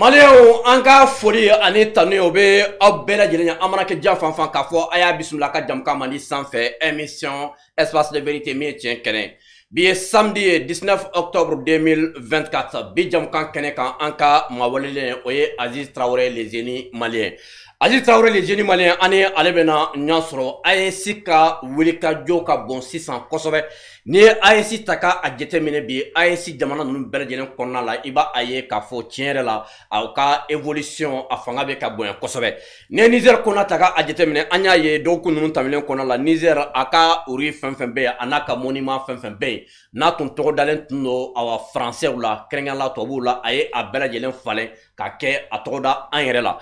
maliyɛnw an ka foli ani tanu o bɛ aw bɛɛ lajɛlen ye an mana kɛ diya fan fan k'a fɔ a y'a bisimila ka jamukan mandi sanfɛ émission espace de vérité min ye tiɲɛ kɛnɛ bi ye samedi ye 19 octobre 2024 bi jamukan kɛnɛ kan an ka maa welelen o ye aziz tarawele lezeni maliyɛn aziz tarawele le jeni maliyɛn ani ale bɛna ɲa sɔrɔ anc ka wulikajɔ ka bon sisan kosɛbɛ n'i ye anc ta ka a jateminɛ bi anc jamana nunu bɛɛ lajɛlen kɔnɔna la i b'a a ye k'a fɔ tiɲɛ yɛrɛ la a ka evolution a fanga bɛ ka bonya kosɛbɛ n'i ye nizɛri kɔnɔna ta ka a jateminɛ an y'a ye dɔgɔkun ninnu tɛmɛnen kɔnɔna la nizɛri a ka ori fɛn fɛn bɛ yen a n'a ka mɔnima fɛn fɛn bɛ yen n'a tun tɔgɔdalen tun don awa faransɛw la kɛrɛnkɛrɛnla tubabuw la a ye a bɛɛ lajɛlen falen ka kɛ a tɔgɔda an yɛrɛ la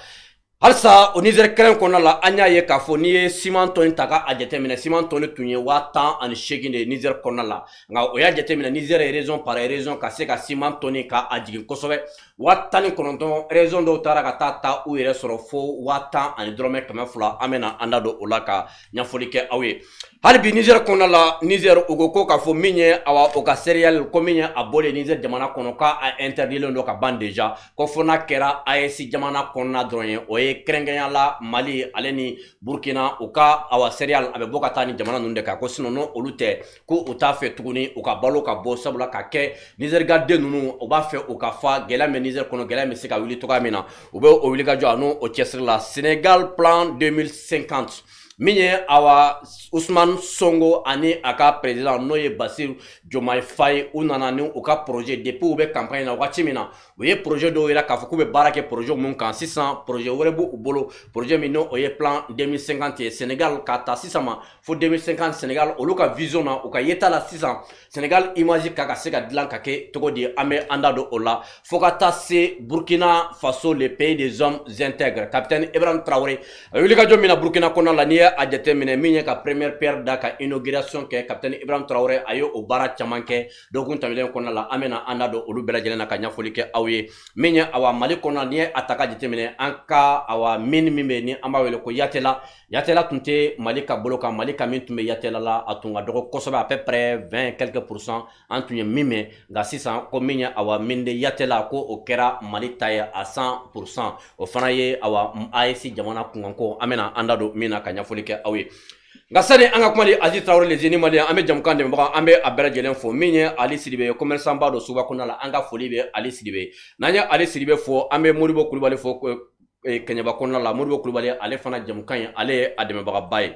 halisa o nizɛri kɛrɛn kɔnɔna la an y'a ye k'a fɔ n'i ye siman tɔni ta ka a jateminɛ siman tɔni tun ye waa tan ani seegin de nizɛri kɔnɔna la nka o y'a jateminɛ nizɛri ye rezɔn para rezɔn ka se ka siman tɔni ka a jigin kosɛbɛ waa tan ni kɔnɔntɔn rezon dɔw taara ka taa ta u yɛrɛ sɔrɔ fo waa tan ani dɔrɔmɛ kɛmɛ fila an bɛna an da don o la ka ɲɛfɔli kɛ aw ye hali bi nizɛri kɔnɔna la nizɛri u ko ko k'a fɔ min ye awa o ka seereyali ko min ye a bɔlen nizɛri jamana kɔnɔ k'a a interdelen don ka ban deja ko fɔ n'a kɛra AES jamana kɔnɔna dɔrɔn ye o ye kɛrɛnkɛrɛnya la Mali ale ni Burkina u ka awa seereyali a bɛ bɔ ka taa ni jamana ninnu de kan ko sinɔn n'olu tɛ ko u t'a fɛ tuguni u ka balo ka bɔ sabula ka kɛ nizɛri ka den ninnu u b'a fɛ u ka fa gɛlɛya min Niger kono gɛlɛya bɛ se ka wuli cogoya min u bɛ o wili ka jɔ a n'o la Sénégal plan 2050 min awa Ousmane Songo ani aka ka président n'o ye Bassirou Diomaye Faye u nana ni ka projet depuis u campagne na wagati min u ye projet dɔw yira k'a fɔ k'u bɛ baara kɛ projet mun kan sisan projet wɛrɛ b'u bolo projet min n'o ye plan 2050 ye Sénégal ka ta sisan ma fo 2050 Sénégal olu ka vision na u ka yeta la sisan Sénégal image ka ka se ka dilan ka kɛ cogo di an bɛ an da don o la fo ka taa se Burkina Faso le pays des hommes intègres capitaine Ibrahim Traoré a wuli ka jɔ min na Burkina kɔnɔ la n'i ye a jate minɛ min ye ka première pierre da ka inauguration kɛ capitaine Ibrahim Traoré a ye o baara caman kɛ dɔgɔkun tɛmɛnen kɔnɔna la an bɛna an da don olu bɛɛ lajɛlen na ka ɲɛfɔli kɛ aw dɔw ye min ye awa mali kɔnɔ ni ye a ta ka jateminɛ an ka awa min min bɛ ni an b'a wele ko yatela yatela tun tɛ mali ka bolo kan mali ka min tun bɛ yatela la a tun ka dɔgɔ kosɛbɛ à peu près vingt quelque pour cent an tun ye min mɛn nka sisan ko min ye awa min de yatela ko o kɛra mali ta ye à cent pour cent o fana ye awa AES jamana kunkanko an bɛna an da don min na ka ɲɛfɔli kɛ aw ye nka sani an ka kuma di azi tarawele les jeunes maliyɛn an bɛ jamukan dɛmɛbaga an bɛ a bɛɛ lajɛlen fo min ye ali sidibe commerçant ba dɔ suguba kɔnɔna la an ka foli bɛ ali sidibe n'an ye ali sidibe fo an bɛ moribo kulubali fo e, kɛɲɛba kɔnɔna la moribo kulubali ale fana jamukan ye ale ye a dɛmɛbagaba ye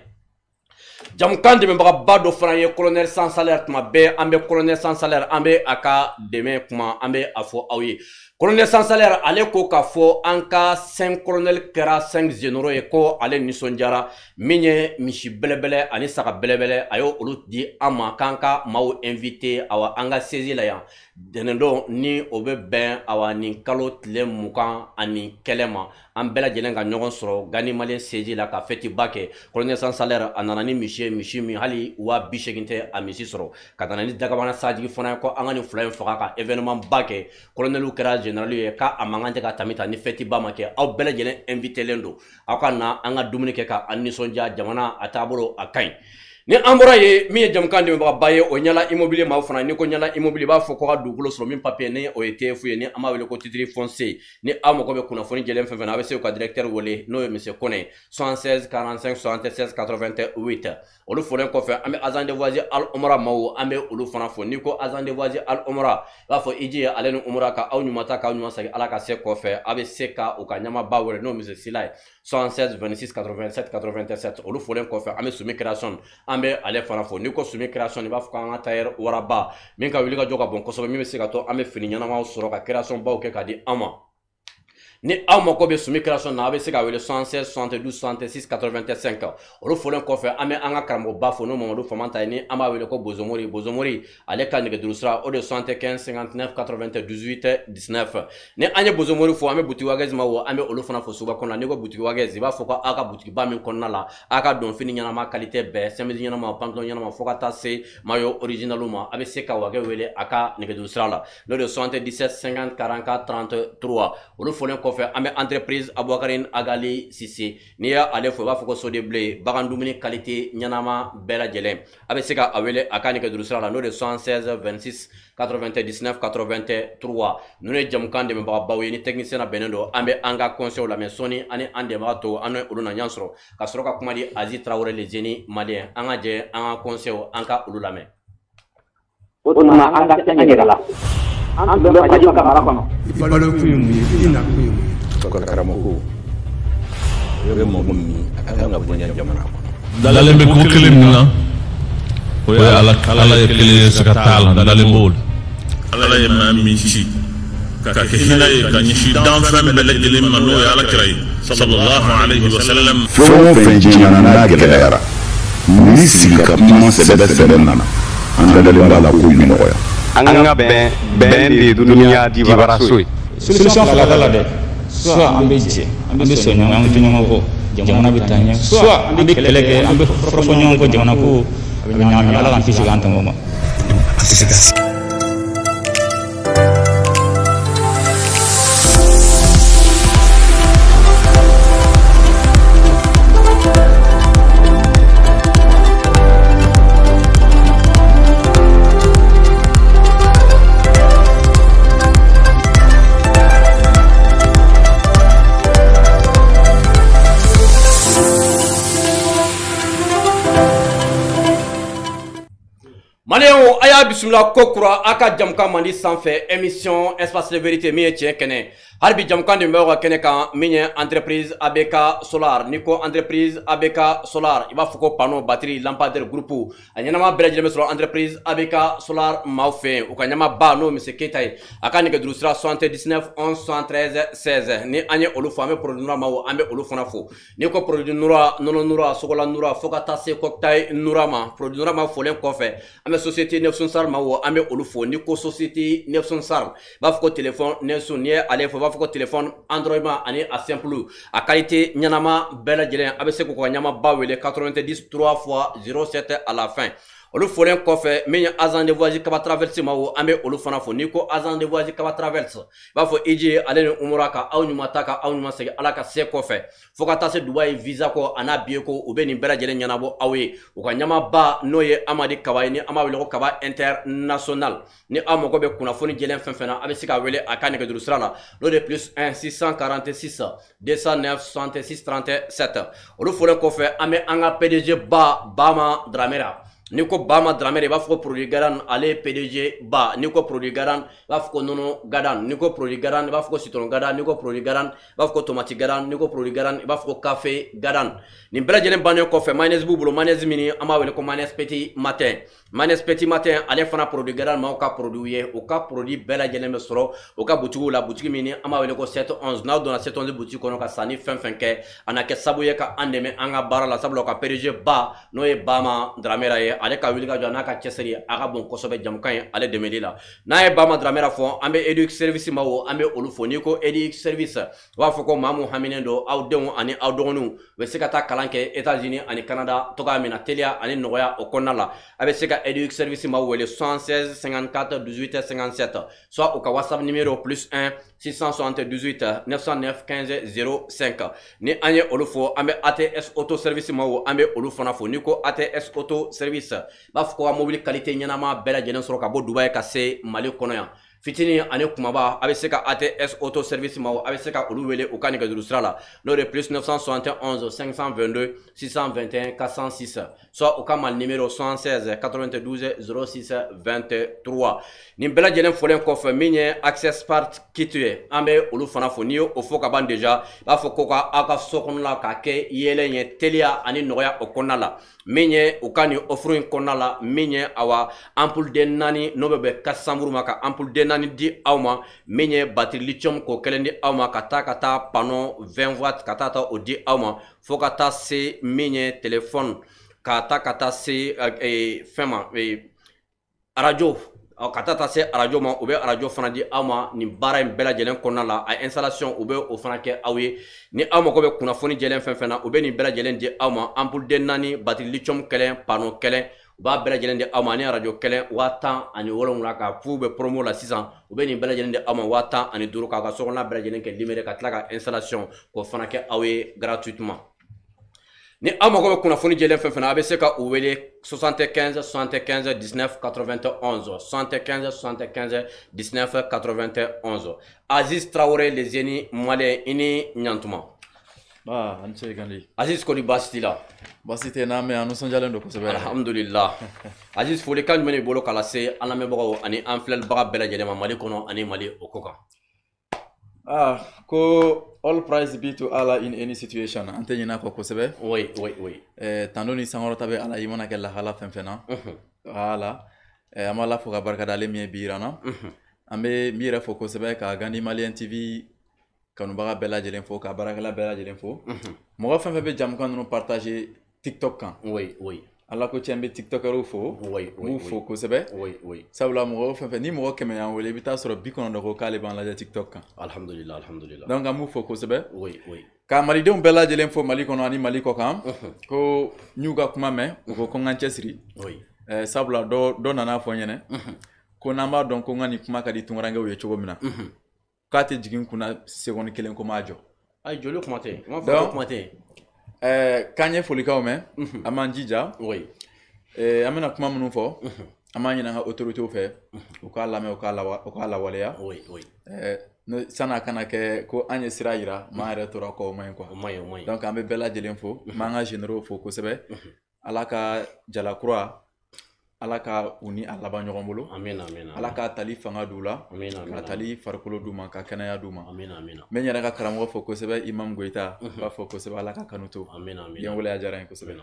jamukan dɛmɛbagaba dɔ fana ye colonel sans salaire tuma bɛɛ an bɛ colonel sans salaire an bɛ a ka dɛmɛ kuma an bɛ a fɔ aw ye kolonɛl sansalɛr ale ko k'a fɔ an ka sɛn kolonɛl kɛra sɛn zenero ye ko ale ninsɔndiyara min ye misi bɛlɛbɛlɛ ani saga bɛlɛbɛlɛ a y' olu di an ma k'an ka maw invite awa an ka sezi la yan Dɛnɛndon ni o bɛ bɛn a ni kalo tile mugan ani kɛlɛ ma an bɛɛ lajɛlen ka ɲɔgɔn sɔrɔ ganimalen sinji la ka fɛtiba kɛ kɔrɔɛsan sa a nana ni misi misi min hali waa bisegin tɛ a misi sɔrɔ ka taa ni dagabana saji fana ye ko an ka nin fila in faga ka efɛnɛmaaba kɛ kɔrɔɛliw kɛra jli ye k'a a mankan tɛ ka tɛmɛ ta ni fɛtiba ma kɛ aw bɛɛ lajɛlen nfitlen don aw ka na an ka dumuni kɛ k'a nisɔndiya jamana a taabolo a ka ɲi ni an bɔra ye min ye jamukan dɛmɛbaga ba ye o ɲala immobilier maaw fana ni ko ɲala immobilier b'a fɔ ko ka dugukolo sɔrɔ min papiye ni o ye TF ye ni an b'a wele ko titiri foncé ni aw mago bɛ kunnafoni jɛlen fɛn fɛn a bɛ se ka directeur wele n'o ye monsieur Kone 76 45 76 88 olu fɔlen kɔfɛ an bɛ agent de voyage Al Omara maaw an bɛ olu fana fo ni ko agent de voyage Al Omara i b'a fɔ iji ye ale ni Omara ka aw ɲuman ta k'aw ɲuman segin Ala ka se kɔfɛ a bɛ se ka u ka ɲɛmaaba wele n'o ye monsieur Sila ye 76 26 87 87 olu fɔlen kɔfɛ an bɛ Sumi Création an bɛ ale fana fo n'i ko sumi création i b'a fɔ k'an ka tayɛri waraba min ka wuli ka jɔ ka bon kosɛbɛ min bɛ se ka to an bɛ fini ɲɛnamaw sɔrɔ ka création baw kɛ k'a di an ma ni aw mago bɛ sumi création na aw se ka wele 76 72 66 85 olu folen kɔfɛ an bɛ an ka karamɔgɔba fo n'o mamadu famanta ni an b'a wele ko bozomori bozomori ale ka nɛgɛjuru sira o de 75 59 80 18 19 ni an bozomori fo ame buti butigi wagɛzi ma wo an fo suba kɔnɔ n'i ko butigi wagɛzi b'a fɔ ko aw ka butigiba min kɔnɔna la fini ka donfini qualité kalite bɛɛ sɛmɛzi ma pantalon ɲɛnama fo ka tase mayo original ma a se ka wakɛ wele a ka nɛgɛjuru la n'o de 77 50 44 33 olu folen kɔfɛ kɔfɛ an bɛ entreprise abuakarin agali sise n'i y' ale fɔ i b'a fɔ ko sodebile bagan dumuni kalite ɲɛnama bɛɛ lajɛlen a bɛ se ka a wele a ka nɛgɛ juru sira la n'o de 76 26 80 19 ninnu ye jamukan dɛmɛbagabaw ye ni technicien bɛnnen don an bɛ an ka conseil lamɛn sɔɔni ani an dɛmɛbaga to an ni olu na ɲɔgɔn sɔrɔ ka sɔrɔ ka kuma di azi tarawele le jeni maliyɛn an ka jɛ an ka conseil an ka olu lamɛn o tuma an ka kɛ an yɛrɛ la an tun bɛ fajima ka mara kɔnɔ i balokun ye mun ye i nakun ye mun ye karamɔgɔ i bɛ mɔgɔ min a ka kan ka dalen bɛ ko kelen min na o ye ala ye kelen ye sika t'a la dalen b'o la ala ye maa min si ka kɛ hinɛ ye ka ɲɛsin danfɛn bɛɛ lajɛlen ma n'o ye ala kira ye sallallahu alayhi wa sallam fɛn o fɛn jiɲɛna n'a gɛlɛyara ni sigi ka kuma sɛbɛ sɛbɛ nana an dalen b'a la k'o nɔgɔya anga ben ben di dunia di warasui solution fala dala de soit ambe je ambe so nyam ambe nyam ko jamona bitanya soit ambe kelege ambe profo nyam ko jamona ko ambe nyam ala kan fisika antamo ma antisika bisimila ko kura a ka sans mandi sanfɛ émission espace de vérité min ye tiɲɛ kɛnɛ hali bi jamukan de bɛ ka kɛnɛ kan min ye entreprise abk solar ni ko entreprise abk solar i b'a fɔ ko pano batiri lampader groupe a ɲɛnama bɛɛ lajɛlen bɛ sɔrɔ entreprise abk solar maaw fɛ u ka ɲɛmaba n'o mise keyita ye a ka nɛgɛjuru sira 79 11 73 ni an ye olu fɔ an bɛ produit nura maw an bɛ olu fana fo ni ko produit nura nɔnɔ nura sogola nura fo ka taa se cocktail nura ma produit nura ma folen kɔfɛ an bɛ société nepsun sar maw an bɛ olu fo ni ko société nepsun sar i b'a fɔ ko téléphone nepsun n'i ye ale fɔ Au ko téléphone android ma ani a simple a qualité nyanama bella lajɛlen avec ce se k'u 90 3 fois 07 à la fin olu folen kɔfɛ min ye agent de voyage kaba traverse ma wo an bɛ olu fana fo n'i ko agent de voyage kaba traverse i b'a fɔ iji ale ni umura ka aw ɲuman ta ka aw ɲuman segin ala ka se kɔfɛ fo ka taa se dubayi visa kɔ a n'a biye ko u bɛ nin bɛɛ lajɛlen ɲɛnabɔ aw ye u ka ɲɛmaba n'o ye amadi kaba ye ni an b'a wele ko kaba international ni aw mago bɛ kunnafoni jɛlen fɛn fɛn na a bɛ se ka wele a ka nɛgɛjuru sira la n'o de plus 1 646 209 66 37 olu folen kɔfɛ an bɛ an ka pdg ba bama dramera n'i ko ba ma daramɛ i b'a fɔ ko produit garan ale ye pdg ba n'i ko produit garan i b'a fɔ ko nɔnɔ garan n'i ko produit garan b'a fɔ ko citron garan n'i ko produit garan b'a fɔ ko tomati garan n'i ko produit garan b'a fɔ ko kafe garan nin bɛɛ lajɛlen bannen kɔfɛ mayonnaise b'u bolo mayonnaise min an b'a wele ko mayonnaise petit matin mayonnaise petit matin ale fana produit garan maaw ka produit ye o ka produit bɛɛ lajɛlen bɛ sɔrɔ o ka butigiw la butigi min an b'a wele ko 711 n'aw donna 711 butigi kɔnɔ ka sanni fɛn fɛn kɛ a na kɛ sabu ye ka an dɛmɛ an ka baara la sabula o ka pdg ba n'o ye ba ma daramɛ ye ale ka wuli ka jɔ n'a ka cɛsiri a ka bon kosɛbɛ jamukan ye ale dɛmɛli la n'a ye bama dramera fɔ an bɛ edu service ma wo an bɛ olu fo n'i ko edu service u b'a fɔ ko maa mun haminen don aw denw ani aw dɔgɔninw u bɛ se ka taa kalan kɛ etats-unis ani canada tɔgɔ min na teliya ani nɔgɔya o kɔnɔna la a bɛ se ka edu service ma wele 76 54 18 57 soit u ka whatsapp numéro plus 1 678 909 15 05 ni an ye olu fo an bɛ ats auto service ma wo an bɛ olu fana fo n'i ko ats auto service b'a fɔ ko ka mobili kalite ɲɛnama bɛɛ lajɛlen sɔrɔ ka bɔ dubayi ka se mali kɔnɔ yan fitinin ani kumaba a bɛ se ka ats auto service ma a bɛ se ka olu wele u ka nɛgɛjuru sira la n'o de plus 971 522 621 406 soit u ka mali nimero 76 92 06 23 nin bɛɛ lajɛlen fɔlen kɔfɛ min ye access part kit ye an bɛ olu fana fo n'i ye o fɔ ka ban déjà i b'a fɔ ko ka aw ka so kɔnɔla k'a kɛ yeelen ye teliya ani nɔgɔya o kɔnɔna la min ye u ka nin offre in kɔnɔna la min ye awa ampoule den naani n'o bɛ bɛn 400 ma ka ampoule den naani di aw ma min ye batiri lithium k'o kelen di aw ma ka taa ka taa panneau 20 watt ka taa ta o di aw ma fo ka taa se min ye telefɔni ka taa ka taa se eh, eh, fɛn ma arajo eh, ka taa taa se arajo ma u bɛ arajo fana di aw ma nin baara in bɛɛ lajɛlen kɔnɔna la a installation u bɛ o fana kɛ aw ye ni aw mago bɛ kunnafoni jɛlen fɛn fɛn na u bɛ nin bɛɛ lajɛlen di aw ma ampule den naani batiri lithium kelen panneau kelen va b'a bɛɛ lajɛlen di aw ma ni arajo kɛlɛ ani ka fu promo la sisan ou bien nin bɛɛ lajɛlen di aw ma ani duuru k'a ka sokɔnɔna bɛɛ lajɛlen kɛ limere ka installation k'o fana kɛ gratuitement ni Amako, mago bɛ kunnafoni jɛlen fɛn na se ka 75 75 19 91 75 75 19 91 Aziz Traoré les Zeni Malien ini ni ah, an ce gandi. Aziz kɔni baasi t'i la. Baasi tɛ n'an mɛn an nisɔndiyalen Alhamdulillah. kosɛbɛ. Alhamdulilah. Aziz folikan jumɛn de bolo ka lase an lamɛnbagaw ani an filɛlibaga bɛɛ lajɛlen ma Mali kɔnɔ ani Mali o ko Ah, ko all praise be to Allah in any situation Ante tɛ ɲin'a kɔ Oui, oui, oui. Eh, tando ni sankɔrɔta bɛ Ala y mana kɛ lahala fɛn fɛn na. Voilà. Mhm. Eh, amala b'a la mhm. fo ka barika da ale min ka Gandi Malian TV kanubaga bɛɛ lajɛlen fo ka baarakɛla bɛɛ lajɛlen fo mɔgɔ fɛn fɛn bɛ jamukan ninnu partage tiktok kan ala ko tiɲɛ n bɛ tiktokɛrw fo b'u fo kosɛbɛ sabula mɔgɔ fɛn fɛn ni mɔgɔ kɛmɛ y'an wele i bɛ taa sɔrɔ bi kɔnɔntɔ ko k'ale b'an lajɛ tiktok kan donc an b'u fo kosɛbɛ ka malidenw bɛɛ lajɛlen fo mali kɔnɔ ani mali kɔ kan ko n y'u ka kuma mɛn u ko ko n ka n cɛsiri sabula dɔ nana fɔ n ɲɛnɛ ko n'an b'a dɔn ko n ka nin kuma ka di tungarankew ye cogo min na k'a tɛ jigin kunna seconde kelen ko m'a jɔ ayi joli kuma tɛ ma fɔ kuma tɛ ɛɛ k'an ye folikaw mɛn an m'an jija oui ɛɛ an bɛna kuma minnu fɔ mhm. an b'a ɲini an ka autorités fɛ u mhm. k'a lamɛn u k'a lawa u k'a lawaleya oui oui ɛɛ euh, no san'a kana kɛ ko an ye sira yira maa mhm. yɛrɛ tora kɔ o man ɲi quoi o man ɲi o man ɲi donc an bɛ bɛɛ lajɛlen fo n b'an ka généraux fo kosɛbɛ ala ka jalakura ala ka u ni a laban ɲɔgɔn bolo ala ka tali fanga d'u la ka tali farikolo d'u ma ka kɛnɛya d'u ma n bɛ n yɛrɛ ka karamɔgɔ fɔ kosɛbɛ imam goyita b'a fɔ kosɛbɛ ala ka kanu to yan wele a diyara n ye kosɛbɛ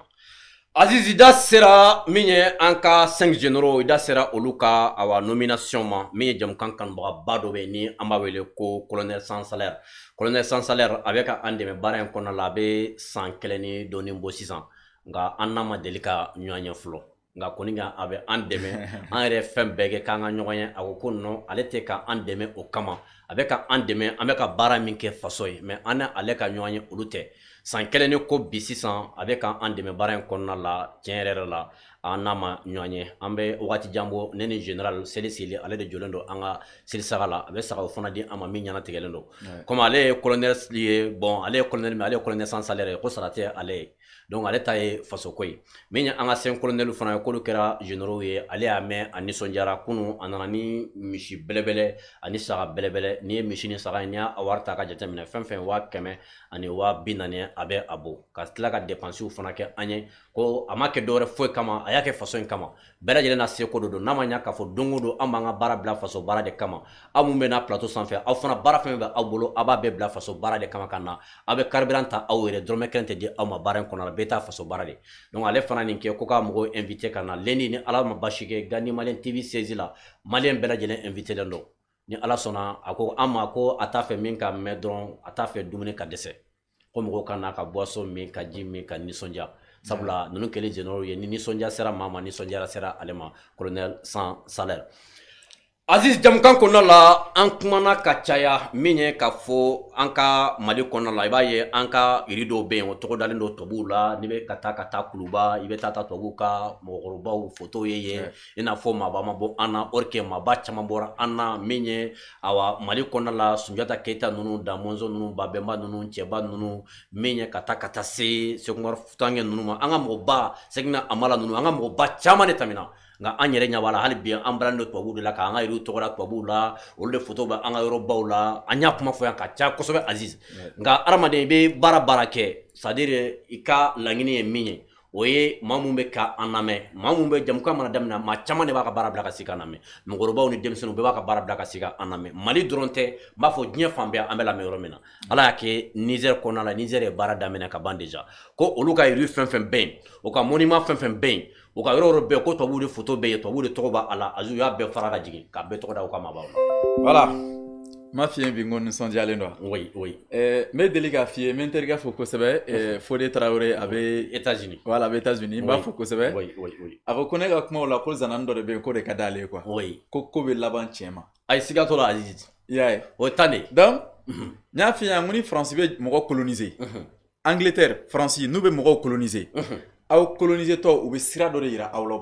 azizi da sera min ye an ka 5 généraux i da sera olu ka awa nomination ma min ye jamukan kanubagaba dɔ bɛ ni an b'a wele ko colonel sans salaire colonel sans salaire a bɛ ka an dɛmɛ baara in kɔnɔna la a bɛ san kelen ni dɔɔnin bɔ sisan nka an n'a ma deli ka ɲɔgɔn ye fɔlɔ nka kɔni kan a bɛ an dɛmɛ an yɛrɛ fɛn bɛɛ kɛ k'an ka ɲɔgɔn ye a ko ko nɔ ale tɛ ka an dɛmɛ o kama a bɛ ka an dɛmɛ an bɛ ka baara min kɛ faso ye mɛ an ale ka ɲɔgɔn ye olu tɛ san kelen ni ko bi sisan a bɛ ka an dɛmɛ baara in kɔnɔna la tiɲɛ yɛrɛ la an n'a ma ɲɔgɔn ye an bɛ jan bɔ ne ni général seli seli ale de jɔlen don an ka seli saga la a bɛ sagaw fana di an ma min ɲɛnatigɛlen don komi ale ye colonel ye bon ale ye colonel mais ale ye colonel sans salaire ye ko sara tɛ ale ye donc ale ta ye fasoko ye min ye an ka sen kolonɛliw fana ye k'olu kɛra generaux ye ale y'a mɛn a nisɔndiyara kunu a nana ni misi bɛlɛbɛlɛ ani saga bɛlɛbɛlɛ n'i ye misi ni saga ye n'i y'a wari ta ka jateminɛ fɛn fɛn ye waa kɛmɛ ani waa bi naani a bɛ a bɔ ka tila ka depansiw fana kɛ an ye ko a ma kɛ dɔwɛrɛ foyi kama a y'a kɛ faso in kama bɛɛ lajɛlen na seko de don n'a ma ɲa k'a fɔ don o don an b'an ka baara bila faso baara de kama aw mun bɛ na plateau sanfɛ aw fana baara fɛn fɛn bɛ aw bolo aw b'a bɛɛ bila faso baara de kama ka na aw bɛ karibiran ta aw yɛrɛ dɔrɔmɛ kelen tɛ di aw ma baara in kɔnɔ la bɛɛ t'a faso baara de donc ale fana nin kɛ ko k'a mɔgɔw invité ka na lɛni ni ala ma basi kɛ gani maliyɛn tv 16 la maliyɛn bɛɛ lajɛlen invité len don ni ala sɔnna a ko an ma ko a t'a fɛ min ka mɛn dɔrɔn a t'a fɛ dumuni ka dɛsɛ ko mɔgɔw ka na ka boisson min ka ji min ka nisɔndiya sabula ninnu kɛlen jɛnɛw ye ni nisɔndiya sera maa ma nisɔndiyara sera ale ma colonel sans salaire aziz jamukan kɔnɔna la an kumana ka caya min ye k'a fɔ an ka mali kɔnɔna la i b'a ye an ka yiri dɔw bɛ yen o tɔgɔdalen don tubabuw la n'i bɛ ka taa ka taa kuluba i bɛ taa ta tubabuw ka mɔgɔkɔrɔbaw fotow ye yen i n'a fɔ maaba ma bɔ an na orike maaba caman bɔra an na min ye awa mali kɔnɔna la sunjata keyita ninnu damɔnzɔn ninnu babɛnba ninnu cɛba ninnu min ye ka taa ka taa se sekumaru tankɛ ninnu ma an ka mɔgɔba segina amala ninnu an ka mɔgɔba caman de tɛmɛna nka an yɛrɛ ɲa b'a la hali bi an balani don tubabuw de la k'an ka yiriw tɔgɔda tubabuw la olu de foto bɛ an ka yɔrɔbaw la an y'a kuma fɔ yan ka ca kosɛbɛ aziz nka adamaden i bɛ baara baara kɛ sadiri i ka laɲini ye min ye o ye maa mun bɛ ka an lamɛn maa mun bɛ jamukan mana daminɛ maa caman de b'a ka baara bila ka sigi an lamɛn mɔgɔkɔrɔbaw ni denmisɛnninw bɛɛ b'a ka baara bila ka sigi an lamɛn mali dɔrɔn tɛ n b'a fɔ diɲɛ fan bɛɛ an bɛ lamɛn yɔrɔ min na ala y'a kɛ nizɛri kɔnɔna la nizɛri ye baara daminɛ ka ban deja ko olu ka yiri fɛn fɛn bɛ yen o ka mɔnima fɛn fɛn bɛ yen u ka yɔrɔ bɛɛ ko tubabuw de foto bɛ yen tubabuw de tɔgɔ b'a la azu y'a bɛɛ fara ka jigin k'a bɛɛ tɔgɔ da u ka maabaw la. voilà n m'a f'i bi n ko nisɔndiyalen don oui oui. ɛɛ n bɛ deli k'a f'i ye n bɛ n terikɛ fo kosɛbɛ ɛɛ Fode Traore a bɛ. États-Unis. voilà a bɛ États-Unis n b'a fo kosɛbɛ. oui oui oui. a ko ko ne ka kumaw la ko zanani dɔ de bɛ yen k'o de ka d'ale ye quoi. oui. ko ko bɛ laban tiɲɛ ma. ayi siga t'o la Azizi. i y'a ye. o ye tan de donc n y'a f'i ye n ko ni Faransi bɛ Angleterre Faransi n'u bɛ mɔgɔw coloniser au colonisatɔ toi, ou sira dɔ de jira aw la u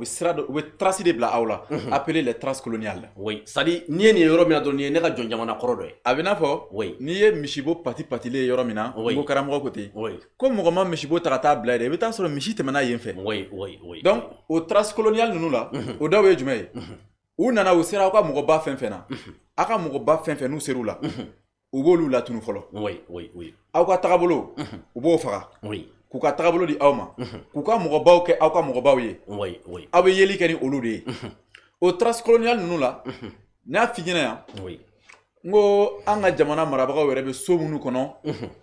bɛ trace de bla aw appelé les traces coloniales oui c'est dit ni n'i ye nin ye yɔrɔ na dɔrɔn nin ye ne ka jɔn n'a oui n'i misibo pati patilen ye yɔrɔ min na oui n ko ko ten oui ko mɔgɔ ma misibo ta ka taa bila yen dɛ i mana yen oui oui oui donc au trace coloniales nous là, au dɔw ye jumɛn nana ou sera aw ka mɔgɔba fɛn fɛn na aw ka mɔgɔba fɛn fɛn n'u ser'u la u nous folo oui oui oui aw ka tagabolo ou b'o faga oui k'u ka tagabolo di aw ma k'u ka mɔgɔbaw kɛ aw ka mɔgɔbaw ye aw bɛ yeli kɛ ni olu de ye o trace colonial ninnu la n y'a f'i ɲɛna yan n ko an ka jamana marabagaw yɛrɛ bɛ so minnu kɔnɔ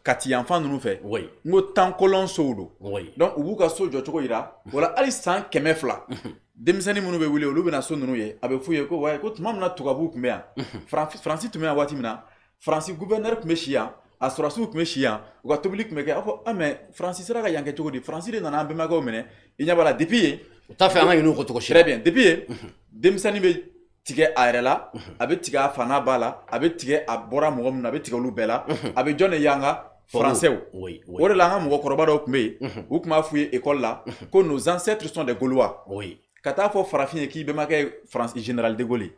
kati yanfan ninnu fɛ n ko tankolon sow don donc u b'u ka so jɔcogo yira o la hali san kɛmɛ fila denmisɛnnin minnu bɛ wuli olu bɛna so ninnu ye a bɛ f'u ye ko wayi ko tuma min na tubabuw tun bɛ yan faransi tun bɛ yan waati min na faransi gouverneur tun bɛ si yan a sɔrɔsiw tun bɛ si yan u ka tobili tun bɛ kɛ a ko ah mais faransi sera ka yan kɛ cogo di faransi de nana an bɛnbakɛw minɛ i ɲɛ b'a la depuis yen. u t'a fɛ an ka ɲinɛ u kɔ cogo si la. très bien depuis yen denmisɛnnin bɛ tigɛ a yɛrɛ la a bɛ tigɛ a fa n'a ba la a bɛ tigɛ a bɔra mɔgɔ min na a bɛ tigɛ olu bɛɛ la a bɛ jɔn de yanga français oui, oui. o de la an ka mɔgɔkɔrɔba dɔw tun bɛ yen u tun b'a f'u ye école la ko nos ancêtres sont des gaulois oui. ka taa fɔ farafin ye k'i bɛnbakɛ ye france général de gaulle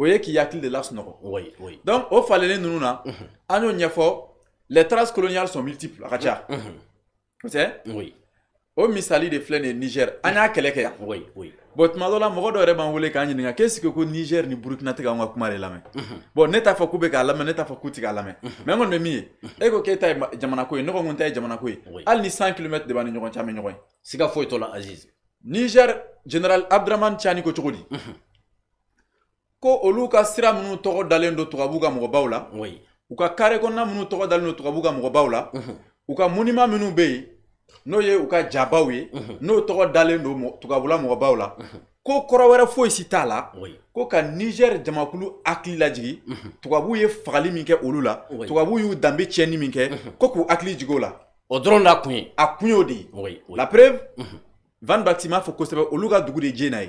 o ye k'i hakili de lasunɔgɔ donc o falenden ninnu na an y'o ɲɛfɔ Les traces coloniales sont multiples, Akacha. Mm, mm-hmm. Vous savez Oui. O misali de filɛ et Niger an y'a Oui, oui. Bon tuma dɔ la mɔgɔ dɔ yɛrɛ b'an wele k'an qu'est-ce que ko Niger ni Burkina tɛ k'anw kuma de Bon ne t'a fɔ k'u bɛ k'a ne t'a fɔ k'u k'a Mais n kɔni bɛ k'e ta jamana ko ye ta jamana ko Al ni 5 km de b'an ni ɲɔgɔn cɛ an bɛ ɲɔgɔn ye. t'o la Aziz. Niger général Abdramane Tiani ko mm-hmm. Ko oluka ka sira minnu tɔgɔ dalen don tubabuw ka Oui. u ka kare kɔnɔna minnu tɔgɔ dalen don tubabu ka mɔgɔbaw la u ka munima minnu bɛ yen n'o ye u ka jabaw ye n'o tɔgɔ dalen don tubabula mɔgɔbaw la ko kɔrɔ wɛrɛ foyi si t'a la ko ka nigɛri jamakulu hakili lajigi tubabu ye fagali min kɛ olu la tubabu y'u danbe tiɲɛni min kɛ ko k'u hakili jigi o la o dɔrɔn de a kun ye a kun y'o de ye la preuve van baxi m'a fɔ kosɛbɛ olu ka dugu de jena ye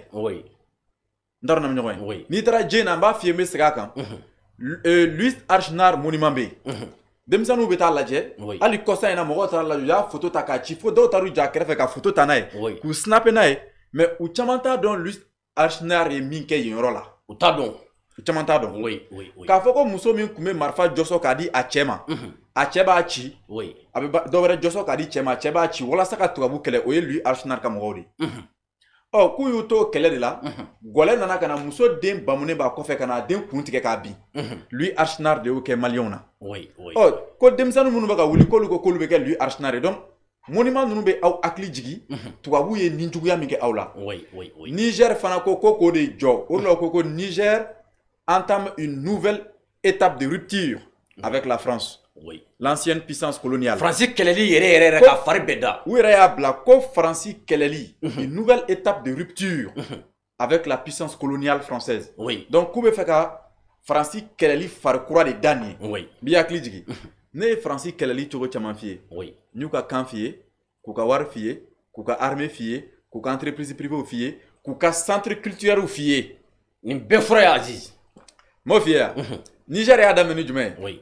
n t'a dɔn na bɛ ɲɔgɔn ye n'i taara jena n b'a f'i ye n bɛ segin a kan Euh, louis archnar monument bɛ yen mhm. denmisɛnninw bɛ taa lajɛ hali kɔsa in na mɔgɔw taara lajɛ u y'a foto ta k'a ci fo dɔw taar'u jɔ a kɛrɛfɛ ka foto ta n'a ye k'u sinape n'a ye mɛ u caman t'a dɔn louis archnar ye min kɛ yen yɔrɔ la u t'a dɔn u caman t'a dɔn k'a fɔ ko muso min tun bɛ marifa jɔsɔ k'a di a cɛ ma mhm. a cɛ b'a ci a bɛ dɔwɛrɛ jɔsɔ k'a di cɛ ma a cɛ b'a ci walasa ka tubabu kɛlɛ o ye louis archnar ka mɔgɔw de ye mhm. ɔ k'u y'u to kɛlɛ de la gɔlɛ nana ka na muso den bamunen b'a kɔfɛ ka na den k'a bin lui arsenal de y'o kɛ oui. na ɔ ko denmisɛnnin minnu bɛ ka wuli k'olu ko k'olu bɛ lui arsenal de dom monument ninnu bɛ aw hakili jigi tubabuw ye nin juguya min kɛ aw la niger fana ko ko k'o de jɔ o ko ko niger entame une nouvelle étape de rupture avec la france L'ancienne puissance coloniale. Francis Kelly, il est yɛrɛ de fari Kelly, mhm. une nouvelle étape de rupture. Mhm. avec la puissance coloniale française. Oui. Donc comment est-ce que Francis de Oui. Il b'i mhm. Francis ne Oui. Nous avons ka kan war ye, k'u armée entreprise privée fier, nous centre culturel ou Nous Ni bɛɛ fɔra Aziz. N m'o Oui.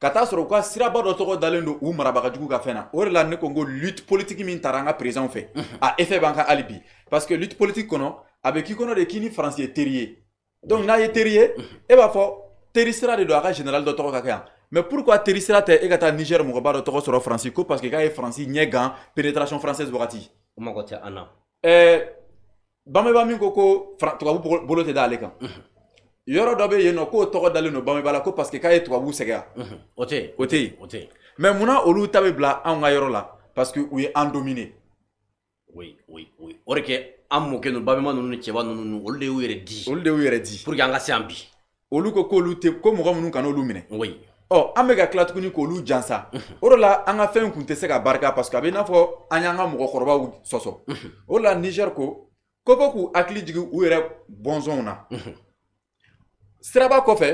ka taa sɔrɔ siraba dɔ tɔgɔ dalen Do ou marabagajugu ka fɛn na o de ne ko lutte politique min taranga présent. fait. a effet b'an alibi, parce que lutte politique kono a bɛ k'i de k'i ni terrier. donc n'a ye teri e b'a fɔ teri de doaga général dɔ tɔgɔ ka mais pourquoi teri sira tɛ e ka taa niger mɔgɔba dɔ tɔgɔ sɔrɔ faransi parce que k'a est français ɲɛ pénétration française borati. o mago tɛ an na ɛɛ banbeba min ko ko tubabu bolo tɛ da ale yɔrɔ dɔ bɛ yen nɔ k'o tɔgɔ dalen don bangebaa la ko parce que k'a ye tubabu sɛgɛra o tɛ yen o tɛ yen o tɛ yen mɛ munna olu ta bɛ bila anw ka yɔrɔ la parce que u ye an dominer oui oui oui o de kɛ an mɔkɛ ninnu babɛma ninnu ni cɛba ninnu olu de y'u yɛrɛ di olu de y'u yɛrɛ di pour que an ka se yan bi olu ko k'olu tɛ ko mɔgɔ minnu kana olu minɛ oui ɔ an bɛ ka tila tuguni k'olu jansa o de la an ka fɛn kun tɛ se ka barika parce que a bɛ i n'a fɔ an y'an ka mɔgɔkɔrɔbaw sɔsɔ o de la niger ko ko fo k'u hakili jigin u yɛrɛ bɔnsɔnw na siraba kɔfɛ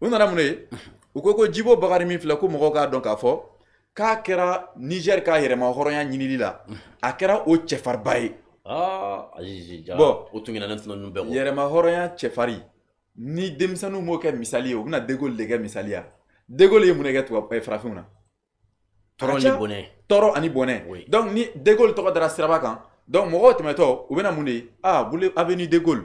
u nana mun ye u ko ko jibo bakari min filɛ ko mɔgɔw k'a dɔn k'a fɔ k'a kɛra nigɛri k'a yɛrɛma hɔrɔnya ɲinili la a kɛra o cɛfariba ye bɔn yɛrɛma hɔrɔnya cɛfari ni denmisɛnninw m'o kɛ misali ye u bɛna degoli de kɛ misaliya degoli ye mun de kɛ tubabu eh, farafinw na tɔɔrɔ ani bɔnɛ tɔɔrɔ ani bɔnɛ donc ni degoli tɔgɔ dara siraba kan donc mɔgɔw tɛmɛtɔ u bɛna mun de ye ah vous avenue de Gaulle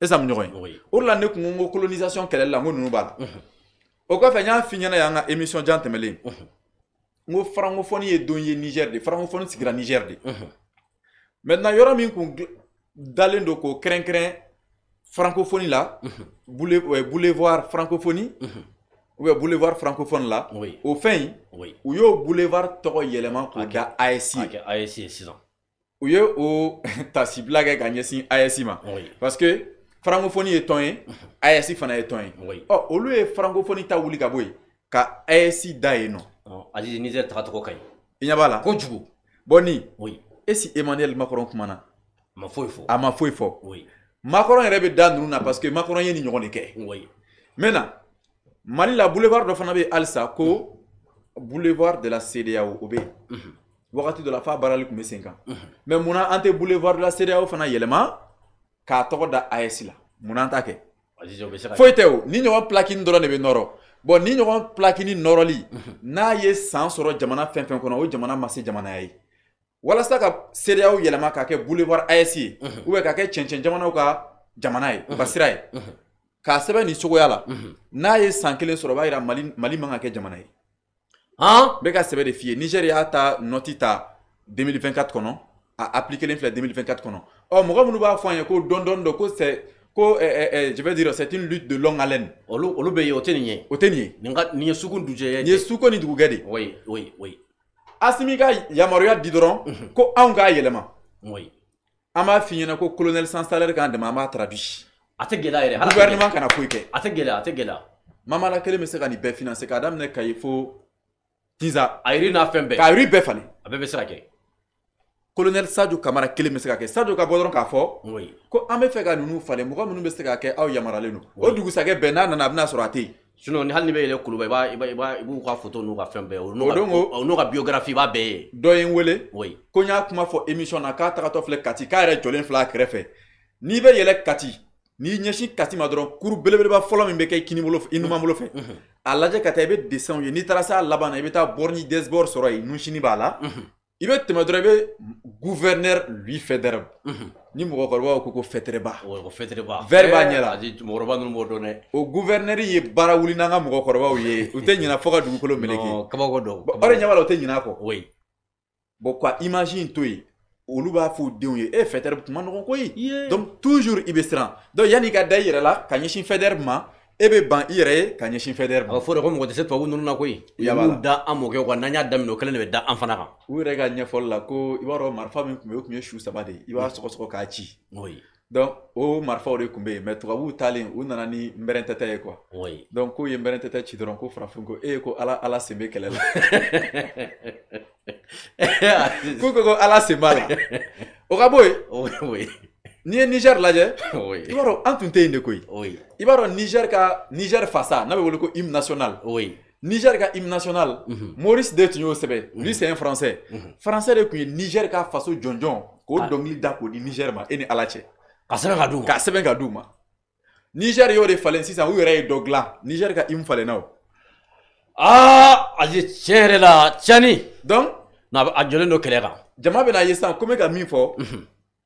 Et ça me dit. Oui. Ou la nekongo colonisation qu'elle est là, mon Au quoi fait y'a fini y'a une émission d'un temelé. Mon francophonie est donné Niger des francophonie, c'est grand Niger de. Maintenant, y'aura mis un d'aller de crin crin francophonie là. Vous voulez voir francophonie. Oui, voulez voir francophone là. Oui. Au fin. Oui. Ou y'a boulez voir trois éléments pour qu'il y ASI. ASI est 6 ans. Ou y'a ou oh, ta cible là qui a ASI ma. Oui. Parce que. francophone ye tɔn ye AES fana ye tɔn ye ɔ olu ye francophone ta wuli ka bɔ yen ka AES da yen nɔ. Azizi Niger taga tɔgɔ ka ɲi. i ɲɛ b'a la kojugu bɔn nin est-ce que Emmanuel Macron kumana. a ma foyi fɔ a ma foyi fɔ Macron yɛrɛ bɛ da ninnu na parce que Macron ye nin ɲɔgɔn de kɛ maintenant Mali la boulevard dɔ fana bɛ yen halisa ko boulevard de la CEDEAO o bɛ yen wagati dɔ la f'a baarali tun bɛ sen kan mais munna an tɛ boulevard de la CEDEAO fana yɛlɛma. k'a tɔgɔ da AES la munna an t'a kɛ foyi tɛ o ni ɲɔgɔn pilakini dɔrɔn de bɛ nɔrɔ bɔn ni ɲɔgɔn pilakini nɔrɔli n'a ye san sɔrɔ jamana fɛn fɛn kɔnɔ o jamana ma se jamanaya ye walasa ka seereyaw yɛlɛma k'a kɛ boulevard AES ye ubiyɛn k'a kɛ cɛncɛn jamanaw ka jamana ye u ka sira ye k'a sɛbɛn nin cogoya la n'a ye san kelen sɔrɔ o b'a yira mali mali man ka kɛ jamana ye n bɛ ka sɛbɛn de f'i ye nizɛri y'a ta nɔti ta 2024 kɔnɔ à appliquer l'inflation 2024 qu'on a. mɔgɔ oh, minnu nous fɔ an ye ko de dɔn c'est ko eh, eh, eh, je vais dire c'est une lutte de longue haleine olu olu bɛ yen o tɛ nin Ni o tɛ nin ye nin ka nin ni dugujɛ de oui oui oui asimi ka yamaruya di dɔrɔn mhm. ko anga yelema? oui Ama fini na ko colonel sans salaire quand dɛmɛ an b'a traduit a tɛ gɛlɛya gouvernement kana foyi kɛ a tɛ gɛlɛya a tɛ gɛlɛya se financer Kadam ne kaye Tiza. tinza a n'a fembe. bɛɛ be fane. bɛɛ falen a bɛɛ colonel sadio kamara kelen bɛ se ka kɛ sadio ka bɔ dɔrɔn k'a fɔ oui. ko an be fɛ ka nunu falen mɔgɔ minnu be se ka kɛ aw yamaralen don oui. o dugusagɛ bɛɛ n'a nana a bɛna sɔrɔ a sinɔ ni hali ni bɛ yɛlɛ kuluba b'a b'a b'a b'u ka foto n'u ka fɛn bɛɛ o o n'u ka biographie b'a bɛɛ ye. dɔ ye n wele. oui ko n y'a kuma fɔ émission na k'a tagatɔ filɛ kati k'a yɛrɛ jɔlen filɛ kɛrɛfɛ n'i bɛ yɛlɛ kati n'i ɲɛsi kati ma dɔrɔn kuru belebeleba fɔlɔ min bɛ kɛ i kini bolo i numan bolo fɛ a lajɛ ka taa i bɛ desɛnw ye n'i taara s'a laban na i bɛ taa bɔri ni dɛsɛbɔri sɔrɔ yen b'a la i bɛ tɛmɛ dɔrɔn i bɛ gouverneur lui fɛdɛrɛ mhm. ni mɔgɔkɔrɔbaw ko ko fɛtɛrɛba vɛri b'a ɲɛ la mɔgɔkɔrɔba ninnu b'o dɔn dɛ o gouverneur ye baara wuli n'an ka mɔgɔkɔrɔbaw ye u tɛ ɲina fɔ ka dugukolo meleke kabako dɔn o de ɲɛ b'a la u tɛ ɲina kɔ bɔn ka image in to yen olu b'a fɔ u denw ye e fɛtɛrɛ tun ma nɔgɔn koyi donc toujours i bɛ siran donc yanni i ka da i yɛrɛ la ka ɲɛsin fɛdɛrɛ ma e bɛ ban i yɛrɛ ye ka ɲɛsin fɛdɛri ma a fɔ de ko mɔgɔ tɛ se tubabu ninnu na koyi u ye min da an mɔkɛ kan n'an y'a daminɛ o kelen de bɛ da an fana kan u yɛrɛ ka ɲɛfɔli la ko i b'a dɔn marifa min tun bɛ o tun ye su saba de ye i b'a sɔgɔsɔgɔ k'a ci donc o marifaw de tun bɛ yen mais tubabuw talen u nana ni nbɛrɛntɛtɛ ye quoi donc k'u ye nbɛrɛntɛtɛ ci dɔrɔn ko farafin ko e ko ala ala sen bɛ kɛlɛ la k'u ko ko ala sen b'a la o ka bɔ yen n'i ye niger lajɛ i b'a dɔn an tun tɛ yen de koyi i b'a dɔn niger ka niger fasa n'a bɛ wele ko hymne national niger ka hymne national mhm. maurice de tun y'o sɛbɛ mhm. lui c'est un français mhm. français de tun ye niger ka faso jɔnjɔn k'o ah. dɔnkili da k'o di niger ma e ni ala cɛ ka sɛbɛn ka d'u ma ka sɛbɛn ka d'u ma niger y'o de falen sisan u yɛrɛ ye dɔ dilan niger ka hymne falenna o aa ah, aje tiɲɛ yɛrɛ la tiɲɛni donc a jɔlen don kɛlɛ kan jama bɛ na ye sisan ko n bɛ ka min fɔ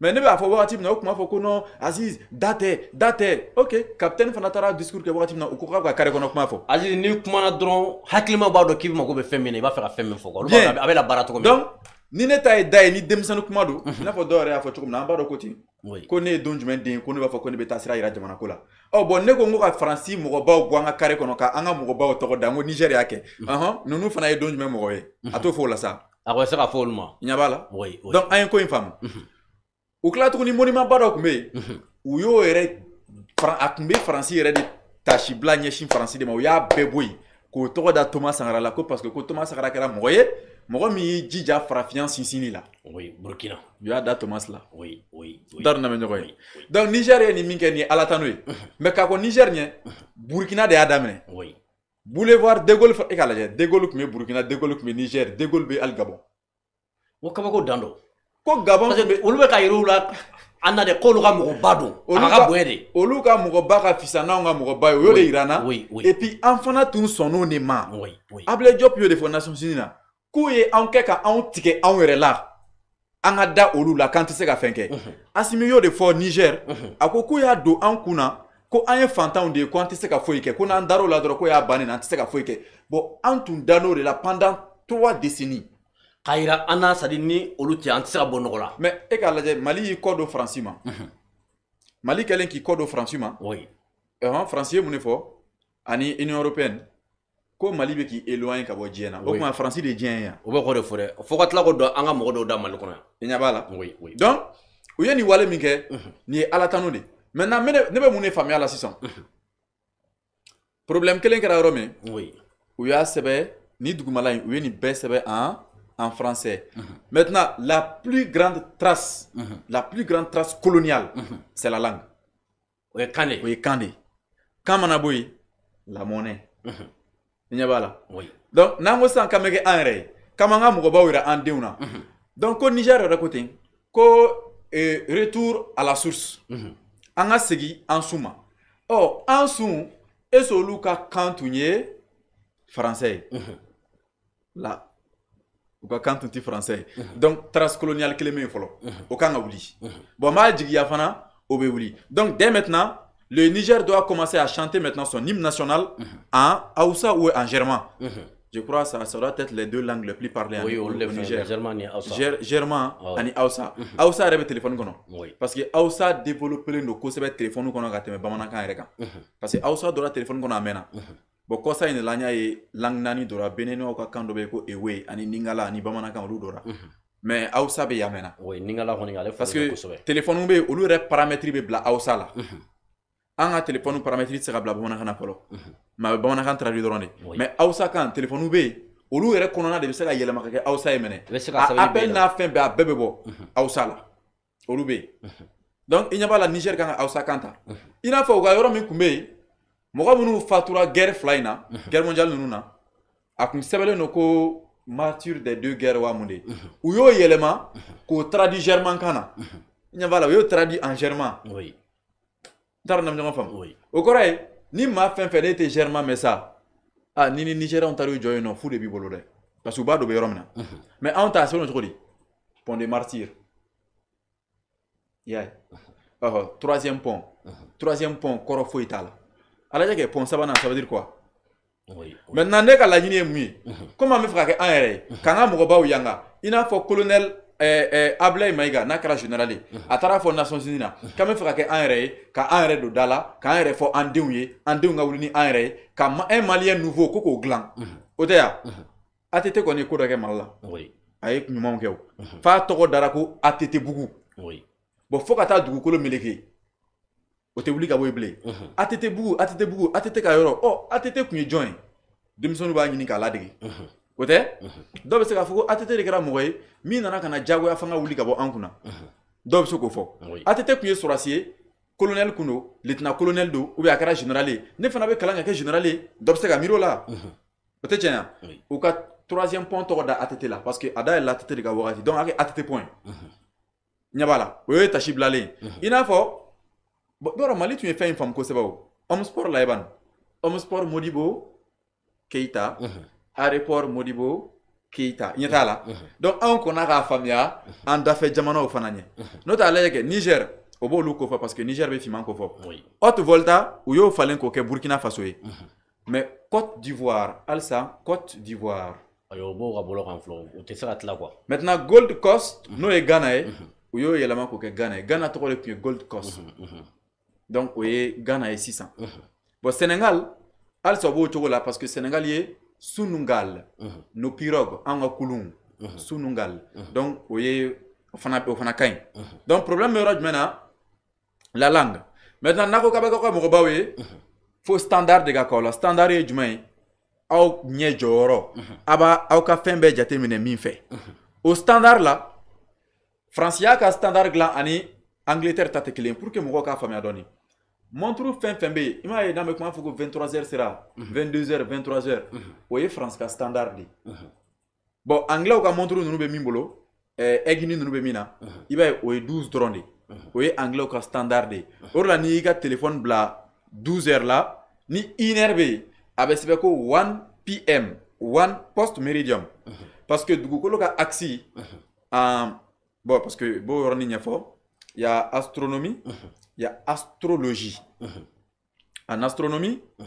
mɛ ne b'a fɔ wagati min na o tun b'a fɔ ko non aziz da tɛ da tɛ ok kapitɛni fana taara discours kɛ wagati min na u ko k'a bɛ ka kare kɔnɔ kuma fɔ. aziz n'i kumana dɔrɔn hakilima b'a dɔn k'i mago bɛ fɛn min na i b'a fɛ ka fɛn min fɔ olu b'a dɔn a bɛ la baara cogo min na. donc ni ne ta ye da ye ni denmisɛnnin kuma don i n'a fɔ dɔw yɛrɛ y'a fɔ cogo min na an b'a dɔn ko ten ko ne ye don jumɛn den ye ko ne b'a fɔ ko ne bɛ taa sira yira jamana ko la ɔ bɔn ne ko n ko ka faransi mɔgɔbaw bɔ an ka kare kɔnɔ ka an ka mɔgɔbaw tɔgɔ da n ko nigɛri y'a kɛ ɔhɔn ninnu fana ye don jumɛn mɔgɔ ye a t'o fɔ o la sa. a kɔni se ka fɔ olu ma. i ɲɛ b'a la donc an ye ko in faamu. au tila tuguni monument ba mais ou y'o yɛrɛ a tun bɛ Faransi de tasi bila ɲɛsin de ma u y'a bɛɛ k'o da thomas Sangara la ko parce que ko thomas Sangara kɛra mɔgɔ ye mɔgɔ min y'i jija la, oui burkina u y'a da thomas la, oui oui n n'a bɛ donc nigérien ni nin min kɛ Ala mais k'a kɔn Nizɛri ɲɛ de adamé oui voulez voir de Gaulle e k'a de Gaulle mais burkina de Gaulle mais bɛ de Gaulle be al Gabon, n ko kabako ko gabon olu bɛ ka yiriw la an na dɛ k'olu ka mɔgɔba don a ka bonya de olu ka mɔgɔba ka fisa n'anw ka mɔgɔba ye o y'o de yira n na et puis an fana tun sɔnn'o de ma Abdoulaye Diop y'o de fɔ Nations Unies na k'u ye anw kɛ ka anw tigɛ anw yɛrɛ la an ka da olu la k'an tɛ se ka fɛn kɛ Asimi y'o de fɔ Niger a ko k'u y'a don an kun na ko an ye fantanw de ye ko an tɛ se ka foyi kɛ ko n'an dar'o la dɔrɔn ko y'a bannen na an tɛ se ka foyi kɛ bon an tun da n'o de la pendant trois décennies k'a yira an n'a sadi ni olu tɛ an tɛ se ka bɔ nɔgɔ la. mɛ e k'a lajɛ mali y'i kɔ don faransi ma. mali kɛlen k'i kɔ don faransi ma. oui. ɛhɔn faransi ye mun de fɔ ani union européenne ko mali bɛ k'i éloigner ka bɔ diɲɛ na o tuma faransi de ye diɲɛ ye yan. o bɛ k'o de fɔ dɛ fo ka tila k'o dɔn an ka mɔgɔ dɔw da mali kɔnɔ yan. i ɲɛ b'a la. oui oui. donc u ye nin wale min kɛ nin ye ala tanu de maintenant ne bɛ mun de faamuya a la sisan problème kelen kɛra yɔrɔ min. oui. u y'a sɛbɛn nin dugumala in u ye nin bɛɛ sɛbɛn en. en français. Uh-huh. Maintenant, la plus grande trace, uh-huh. la plus grande trace coloniale, uh-huh. c'est la langue. Oui, ye Oui, de Quand on a kan la monnaie. Kan mana bɔ Oui. Donc n'an ko sisan que bɛ kɛ an un Donc au Niger yɛrɛ ko e, retour à la source. on a segin en souma. Oh, en soum, et est-ce olu ka français. La quand ka kan français. Uh-huh. donc transcolonial kelen bɛ yen Aucun n'a bon mal dit Yafana, fana o donc dès maintenant le Niger doit commencer à chanter maintenant son hymne national uh-huh. en Hausa ou en German. Uh-huh. Je crois que ça, sera peut être les deux langues les plus parlées oui, au Niger. Germain et Hausa. Germain et hein, ah Hausa. Hausa arrive le téléphone Oui. Parce que Hausa développé le téléphone Parce que Hausa le téléphone qu'on a bɔn kɔsa ɲi de la an y'a ye langi naani dɔra beneninaw ka kan dɔ bɛ ko ewe eh ani ningala ani bamanankan olu dɔra mɛ awusa bɛ yan mɛnna parce que telefɔniw bɛ yen olu yɛrɛ paramɛtiri bɛ bila awusa la an ka telefɔni paramɛtiri tɛ se ka bila bamanankan na fɔlɔ mɛ a bɛ bamanankan traduit dɔrɔn de mɛ awusa kan telefɔniw bɛ yen olu yɛrɛ kɔnɔna de bɛ se ka yɛlɛma ka kɛ awusa ye mɛnɛ a appel n'a fɛn bɛɛ mhm. mhm. a bɛɛ bɛ bɔ awusa la olu bɛ yen donc i ɲɛ b'a la niger kan ka awusa kan ta mhm. i n'a fɔ u ka yɔrɔ min tun bɛ yen mɔgɔ minnu fatura guerre fila guerre mondiale ninnu na a tun sɛbɛnlen don ko des deux guerres wa mun de y'o yɛlɛma k'o traduit en kan na la y'o traduit en german. n ɲɔgɔn faamu o ni maa fɛn fɛn ne tɛ ah ni ni de parce mais anw ta sɛbɛn pont de martyrs. i ah, ah, troisième pont troisième pont kɔrɔ ala kɛ pɔn sabanan ça veut dire quoi oui, oui. maintenant ne ka laɲini ye mun ye komi an bɛ fɛ ka kɛ an yɛrɛ ye k'an ka mɔgɔbaw yanga i n'a fɔ colonel eh, eh, ablayi mayiga n'a kɛra général ye a taara fɔ nations unis na k'an bɛ fɛ ka kɛ an yɛrɛ ye ka an yɛrɛ don da la k'an yɛrɛ fɔ an denw ye an denw ka wuli ni an yɛrɛ ye ka ma un malien nouveau ko k'o dilan o tɛ ya ATT kɔni ye ko dɔ kɛ Mali la oui. Mhm. a ye ɲumanw kɛ o f'a tɔgɔ dara ko ATT bugu oui. bon fo ka taa dugukolo meleke O tɛ wuli ka bɔ yen mhm. atete ATT bugu ATT bugu ka euro oh atete kunye join jɔn ye denmisɛnninw b'a ɲini k'a ladege mhm. o tɛ mhm. dɔw bɛ se k'a fɔ ko de kɛra mɔgɔ ye nana ka na diyagoya f'an ka wuli ka bɔ an kunna se k'o colonel kuno litna colonel don ou bien a kɛra ne fana be kalanga ke kɛ général se ka la o tɛ tiɲɛ ye ka troisième point tɔgɔ da atete la parce que a la ATT de ka donc a atete point ɲɛ b'a la o ye tasi bon dora mali tun ye fɛn in faamu kosɛbɛ o homme sport layiban homme sport modibo keita uh-huh. aéroport modibo keita ɲɛ t'a uh-huh. uh-huh. donc hein, on kɔnna k'a faamuya an on a fait ɲɛ n'o tɛ a lajɛ niger au b'olu parce que niger veut fiman kofɔ haute volta il faut falen k'o burkina faso eh. mais côte d'ivoire Alsa côte d'ivoire maintenant gold Coast nous sommes ghana Nous sommes y'o ghana ghana tɔgɔ de gold Coast donc o ye ghana ye sisan mhm. bon sénégal halisa o b'o cogo parce que sénégal ye sunungal mhm. no pirogue an ka kulun mhm. sunungal donc o ye o fana o fana ka donc problème bɛ yɔrɔ jumɛn na la langue maintenant n'a ko k'a bɛ k'aw ka mɔgɔbaw ye fo standard de ka k'aw la standard ye jumɛn au aw ɲɛ jɔyɔrɔ a b'a aw ka fɛn bɛɛ jate minɛ min fɛ o standard la faransiya ka standard dilan ani angleterre ta tɛ kelen pour que mɔgɔw k'a faamuya dɔɔnin Montre fin fin bɛ il m'a ye 23h sera 22h mhm. 23h mhm. Vous voyez, France ka standard mhm. bon anglais quand montre nous bɛ min bolo ɛɛ aigu ninnu bɛ min na o 12 h Vous voyez, o anglais standard de de la n'i téléphone bla 12h là ni 1h bɛ yen 1pm 1 post meridium parce que dugukolo ka axe bon parce que bon b'o yɔrɔnin ɲɛfɔ il y a astronomie il y a astrologie. Uh-huh. En astronomie, uh-huh.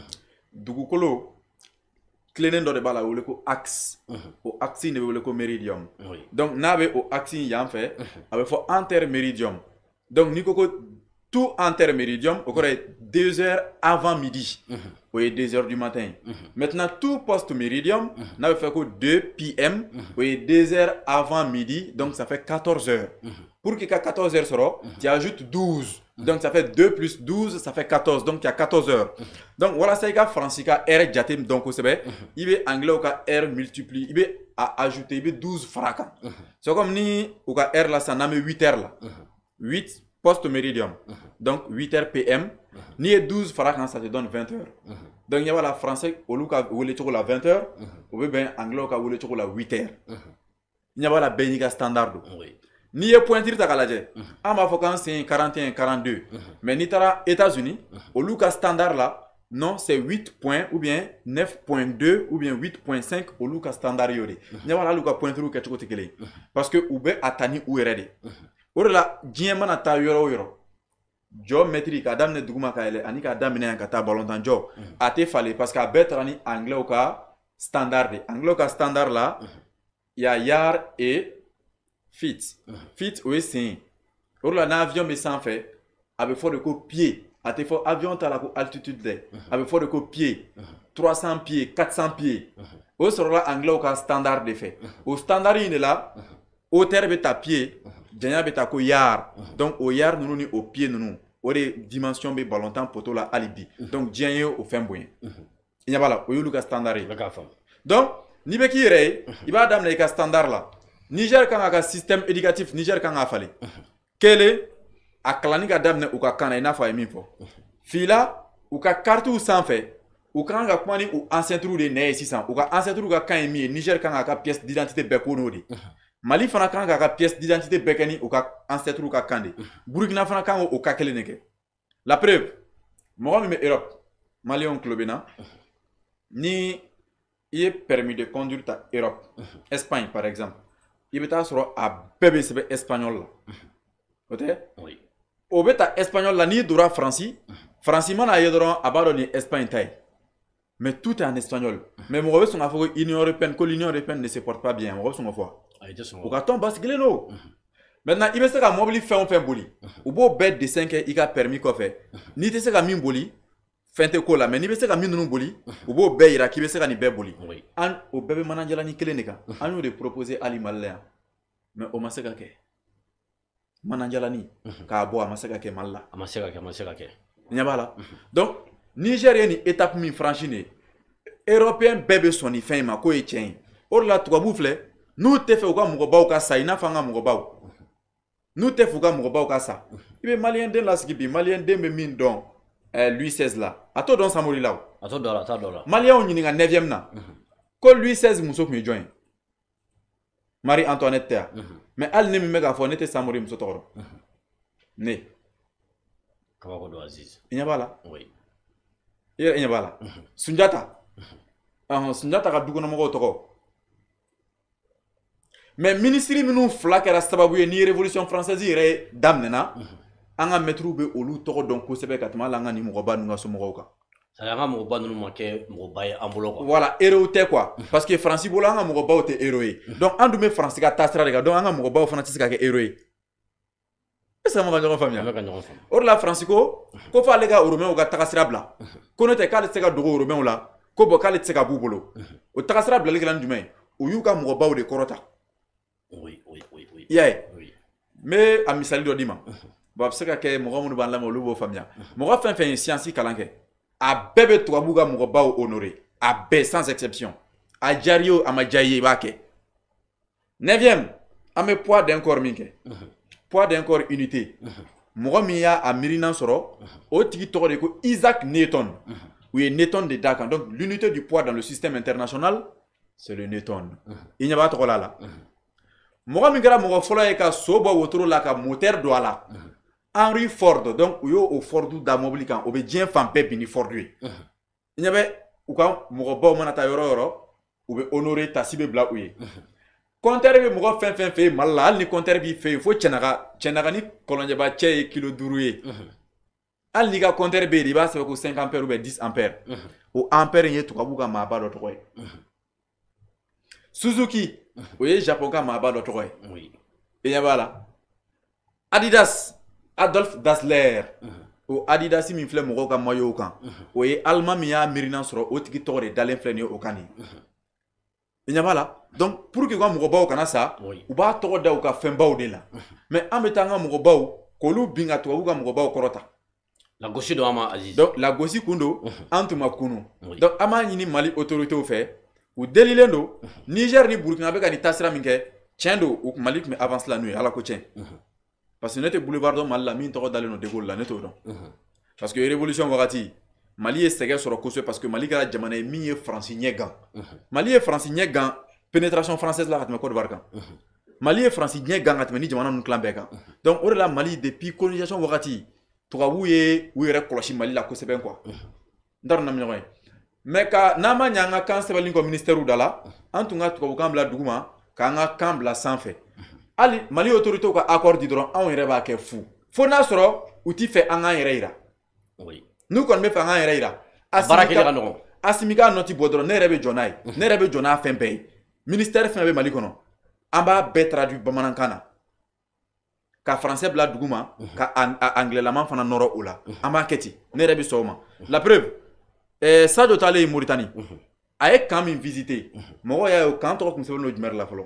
Dugukolo, le bas le axe. Au uh-huh. axe, méridium. Donc, il y a un fait, il faut interméridium. Donc, tout interméridium il faut deux heures avant midi. Mmh. Ou deux heures du matin. Maintenant, tout post-méridium, mmh. nabe fait 2 p.m. deux heures avant midi. Donc, ça fait 14 heures. Pour qu'il y ait 14 heures, tu ajoutes 12. Donc, ça fait 2 plus 12, ça fait 14. Donc, il y a 14 heures. Donc, voilà, c'est que français R Jatim, donc savez, Il a anglais ka R multiplié, Il a ajouté, il 12 fracas. C'est comme si on R ça pas 8 heures 8 post méridium. Donc, 8 heures PM. Ni 12 fracas, hein, ça te donne 20 heures. Donc, il y a la français, au ka wole 20 heures. Ou bien, ben, anglais ka a toujours la 8 heures. Il y a la benika standard. Oui. N'i ye pointture ta k'a lajɛ an b'a fɔ k'an 41 42 mais n'i taara États-Unis olu ka standard la non c'est 8 points ou bien 9.2 ou bien 8.5 olu ka standard y'o de ye ɲɛ b'a la hali u ka pointure kɛcogo parce que u bɛ a ta ni u yɛrɛ de o de la diɲɛ mana taa yɔrɔ o yɔrɔ jɔ mɛtiri k'a daminɛ duguma ka yɛlɛ ani k'a daminɛ yan ka taa a tɛ falen parce que a bɛɛ taara ni anglais ka standard de standard, ka standard la a et Fit. Ah. Fit, o ye sen ye. sans la n'a avion bɛ sanfɛ, de ko pied. à te fort avion ta la ko altitude des A ah. bɛ de ko pied. 300 pieds, 400 pieds. Ah. O la anglais ka standard de fait au standard in là la, hauteur de ta pied, janya bɛ ko yard. Donc au yard nous nous au pied ninnu, dimensions mais dimension bɛ pour poto la alibi Donc diɲɛ au fin fɛn il n'y a pas là au y'olu ka standard Donc n'i bɛ k'i yɛrɛ ye, i b'a standard là niger kan ka ka système éducatif niger kan ka falen kelen a kalanni ka daminɛ u ka kan na i n'a fɔ a ye min fɔ fila u ka karitiw sanfɛ u kan ka kuma ni u ancêtres de nɛɛ ye sisan u ka ancêtres ka kan ye min ye niger kan ka ka pièce d'identité bɛɛ ko n'o de mali fana kan ka ka pièce d'identité bɛɛ kɛ ni u ka ancêtres ka kan de burkina fana kan k'o ka kelen de kɛ la preuve mɔgɔ min bɛ europe maliyɛnw tulo bɛ na ni i ye permis de conduire ta europe espagne par exemple i bɛ taa sɔrɔ a bɛɛ bɛ sɛbɛn espagnol la o tɛ o bɛ ta espagnol la n'i donna faransi faransi mana a ye dɔrɔn a b'a dɔn nin ye espagne ta ye mais tout est en espagnol mais mɔgɔ bɛ sɔn k'a fɔ ko union européenne ko l'union européenne ne se porte pas bien mɔgɔ bɛ sɔn k'o fɔ wa u ka tɔn basigilen don maintenant i bɛ se ka mobili fɛn o fɛn boli u b'o bɛɛ dessin kɛ i ka permis kɔfɛ n'i tɛ se ka min boli fɛn tɛ ko la mɛ n'i bɛ se ka min ninnu boli u b'o bɛɛ yira k'i bɛ se ka nin bɛɛ boli an o bɛɛ bɛ manajalani kelen de kan an y'o de proposé hali mali la yan mɛ o ma se ka kɛ manajalani k'a bɔ a ma se ka kɛ mali la a ma se ka kɛ a ma se ka kɛ ɲɛ b'a la donc niger ye nin étape min franchi de ye européen bɛɛ bɛ sɔn nin fɛn in ma k'o ye tiɲɛ ye o de la tubabuw filɛ n'u tɛ fɛ u ka mɔgɔbaw ka sa i n'a fɔ an ka mɔgɔbaw n'u tɛ fɛ u ka mɔgɔbaw ka sa i bɛ maliyɛn den lasigi bi maliyɛn den bɛ min dɔn ɛɛ eh, louis seize la a t'o dɔn samori la o a t'o dɔn a t'a dɔn la maliyɛnw ɲininka nɛfiyɛmu na mhm. ko louis seize muso tun ye jɔn ye marie antoinette tɛ yan mɛ hali ne min bɛ k'a fɔ ne tɛ samori muso tɔgɔ dɔn ne kabako don aziz i ɲɛ b'a la i yɛrɛ i ɲɛ b'a la mhm. sunjata ɔhɔn mhm. ah, sunjata ka dukɔnɔmɔgɔw tɔgɔ mɛ minisiri minnu fila kɛra sababu ye ni révolution française yɛrɛ daminɛna an ka mɛtiriw bɛ olu tɔgɔ dɔn kosɛbɛ ka tɛmɛ hali an ka nin mɔgɔba ninnu ka somɔgɔw kan an ka mɔgɔba ninnu ma kɛ mɔgɔba ye an bolo kuwa wala erew tɛ kuwa parce que faransi bolo an ka mɔgɔbaw tɛ ero ye donc an dun bɛ faransi ka taasira de kan donc an ka mɔgɔbaw fana tɛ se ka kɛ ero ye est ce que an bɛ ka ɲɔgɔn faamuya o de la faransi ko ko f'ale ka oromɛw ka tagasira bila ko n'o tɛ k'ale tɛ se ka dogo oromɛw la ko bɔn k'ale tɛ se ka b'u bolo o tagasira bilali kɛra ni jumɛn ye u y'u ka mɔgɔbaw de kɔrɔta i y'a ye n bɛ a misali dɔ d'i ma bon a bɛ se ka kɛ mɔgɔ minnu b'an lamɛn olu b'o faamuya mɔgɔ fɛn fɛn ye siyansi kalan kɛ a bɛɛ bɛ tubabu ka mɔgɔbaw honore a bɛɛ sans exception a diyar'i ye o a ma diya i ye i b'a kɛ neuvième an bɛ poids d'un corps min kɛ poids d'un corps unité mɔgɔ min y'a miirina sɔrɔ o tigi tɔgɔ de ko isaac newton u ye newton de d'a kan donc l'unité du poids dans le système international c'est le newton i ɲɛ b'a tɔgɔ la a la mɔgɔ min kɛra mɔgɔ fɔlɔ ye ka so bɔ wotoro la ka moteur don a la henry ford donc u y'o fordu da mobili kan o bɛ diɲɛ fan bɛɛ bin ni fordu ye i ɲɛ bɛ u ka mɔgɔbaw mana taa yɔrɔ o yɔrɔ u bɛ honore tasi bɛ bila u ye kɔntɛri bɛ mɔgɔ fɛn fɛn fɛ yen mali la hali ni kɔntɛri b'i fɛ yen fo cɛnaga cɛnaga ni kɔlɔnjɛba cɛ ye kilo duuru ye hali uh-huh. n'i ka kɔntɛri bɛ yen i b'a sɛbɛn ko cinq ampères ou bien dix ampères uh-huh. o ampère in ye tubabu ka maaba dɔ tɔgɔ ye suzuki uh-huh. o ye japon ka maaba dɔ tɔgɔ ye i ɲɛ b'a la adidas adolf dasler mhm. o adidasi min filɛ mɔgɔw ka mayow kan mhm. o ye alima min y'a miirina sɔrɔ o tigi tɔgɔ de dalen filɛ nin ye o kan nin mhm. i ɲɛ b'a la donc pour que u ka mɔgɔbaw kana sa u b'a tɔgɔ da u ka fɛnbaw de la mais an bɛ taa an ka mɔgɔbaw k'olu bin ka tubabu ka mɔgɔbaw kɔrɔta lagosi don an ma aziz donc lagosi kun don an tun ma kunu donc an b'a ɲini mali autoritéw fɛ u delilen don niger ni burukina bɛ ka nin taasira min kɛ tiɲɛ don mali tun bɛ avance la n'u ye ala ko tiɲɛ parce que ne boulevard dans Mali la mine t'auras d'aller nos là ne oh, parce que révolution vagati Mali est ségué sur le coussin parce que Mali garde jamais les mines franciniennes gang mhm. Mali est français gang pénétration française là à te mettre au barca Mali est français gang à te mettre jamais dans nos donc au delà Mali depuis colonisation vagati tu vas où est où est Mali la c'est bien quoi mhm. dans nos milieux mais quand nama nyanga quand c'est valide comme ministère ou dala mhm. antunga tu vas au camp là d'ouma quand on a camp là sans fait hali mali autorité ka accord di dɔrɔn anw yɛrɛ b'a kɛ fu fo n'a sɔrɔ u ti fɛ an k'an yɛrɛ yira n'u kɔni bɛ fɛ an k'an yɛrɛ yira asimi ka nɔ ti bɔ dɔrɔn ne yɛrɛ bɛ jɔ n'a ye ne yɛrɛ bɛ jɔ n'a fɛn bɛɛ ye ministère fɛn bɛ mali kɔnɔ an b'a bɛɛ traduit bamanankan na ka français bila dugu ma ka anglais fana nɔrɔ o la an b'a kɛ ten ne yɛrɛ bɛ sɔn o ma la preuve eh, sadio taalen ye moritani a ye kan min visiter mɔgɔ y'a ye o kan tɔgɔ tun sɛbɛnnen don jumɛn de la fɔlɔ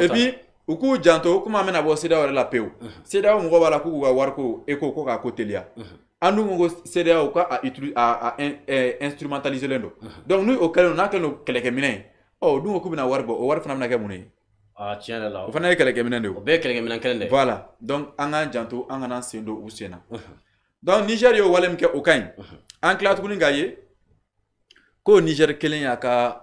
et puis u k'u janto komi an bɛna bɔ sedaw yɛrɛ la pewu sedaw mɔgɔ b'a la k'u k'u ka wariko eko ko k'a uh-huh. ko teliya an dun ko ko sedaw ka a instrumentaliselen don donc ni o kɛlen don n'a kɛlen don kɛlɛkɛminɛ ye ɔ o dun ko k'u bɛna wari bɔ o wari fana bɛna kɛ mun ye ah, tiɲɛ yɛrɛ la o fana ye kɛlɛkɛminɛ de ye o bɛɛ ye kɛlɛkɛminɛ kelen de ye voilà donc an k'an janto an kana sen don u sen na uh-huh. donc nizɛri ye wale min kɛ o ka ɲi uh-huh. an tila tuguni k'a ye ko nizɛri kelen y'a ka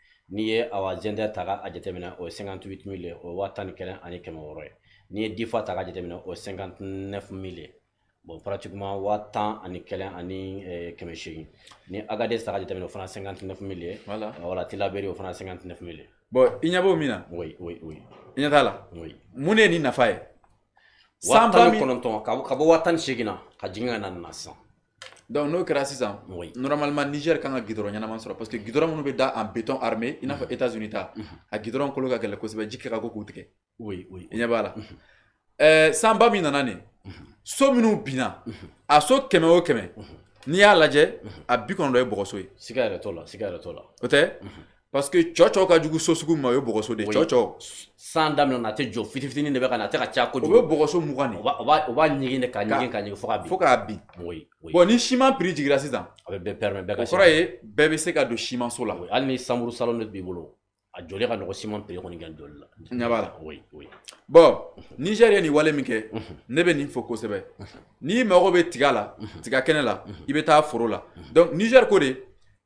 n'i ye awa zɛndɛ taga a jateminɛ o ye 58 mille o ye wa tan ni kelen ani kɛmɛ wɔɔrɔ ye n'i ye taga a k'a jateminɛ o ye 59 mille ye bon pratiquement wa tan ani kelen ani kɛmɛ seegin ni agades a k'a jateminɛ o fana 59 mille ye voilà voilà tilaberi o fana 59 mille bon i ɲɛ b'o min na oui oui oui i ɲɛ t'a la oui mun de ye nin nafa ye san ba min kɔnɔntɔn ka bɔ wa tan ni seegin na ka jigin ka na nin na sisan donc n'o kɛra sisan oui. normalement niger kan ka gidɔrɔn ɲɛnama sɔrɔ parce que gidɔrɔn minnu bɛ da en béton armé i n'a fɔ états mhm. unis ta mhm. a gidɔrɔn kolo ka gɛlɛ kosɛbɛ ji kɛ ka ko k'u tigɛ i ɲɛ b'a la mhm. ɛɛ sanba min nana nin so minnu binna a so kɛmɛ o kɛmɛ n'i y'a lajɛ a bi kɔnɔntɔn ye bɔgɔso ye siga yɛrɛ t'o la siga yɛrɛ t'o la o tɛ parce que cɔcɔ ka jugu so sugu ma o ye bɔgɔso de cɔcɔ san daminɛ na a tɛ jɔ fitini fitini de bɛ ka na a tɛ ka caya kojugu o bɛ bɔgɔso mugan de o b'a ɲigin de ka ɲigin ka ɲigin fo ka bin fo k'a bin bɔn ni siman prix jiginra sisan a bɛ bɛɛ pɛrɛmɛ bɛɛ ka o kɔrɔ ye bɛɛ bɛ se ka don simanso la hali ni sanburu salon de b'i bolo a jɔlen ka nɔgɔ siman prix kɔni kɛ jɔli la ɲɛ b'a la bɔn nizɛri ye nin wale min kɛ mhm. ne bɛ nin fɔ kosɛbɛ n'i mago bɛ tiga la tiga kɛnɛ mhm. la i bɛ taa foro la donc nizɛri ko de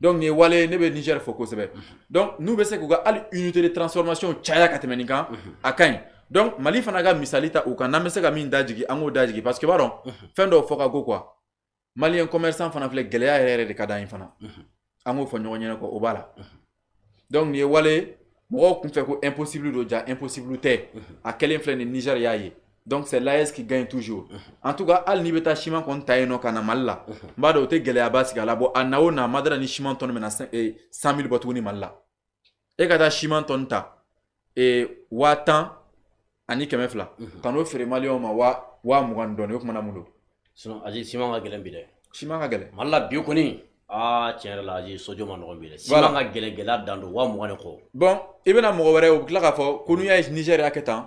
donc nin ye wale ne bɛ niger fɔ kosɛbɛ mhm. donc n'u bɛ se k'u ka hali unité de transformation caya ka tɛmɛ nin kan mhm. a ka ɲi donc mali fana ka misali ta u kan n'an bɛ se ka min dajigi an k'o dajigi parce que b'a dɔn mhm. fɛn dɔw fɔ ka go quoi maliyɛn commerçant fana filɛ gɛlɛya yɛrɛ yɛrɛ de ka d'an ye fana an k'o fɔ ɲɔgɔn ɲɛna quoi o b'a la donc nin ye wale mɔgɔw kun fɛ ko impossible don ja impossible tɛ a kɛlen filɛ nin niger y'a ye donc c'est l'AS qui gagne toujours. Uh-huh. En tout cas, al ni beta chiman kon tayé no kana malla. Uh-huh. Ba te gele abas gala bo anao na madra ni chiman ton mena 5 et eh, 5000 botouni malla. E kada chiman ton ta. E watan ani quand Kan o fere mali o ma wa wa mu kan doni ok mana mulo. Sinon aji chiman ga gele bide. Chiman ga gele. Malla bi ko ni. Ah tiens là aji sojo ma no bide. Chiman ga gele gele dando wa mu kan ko. Bon, ibe na mo wore o klaka fo kunu ya Nigeria ketan.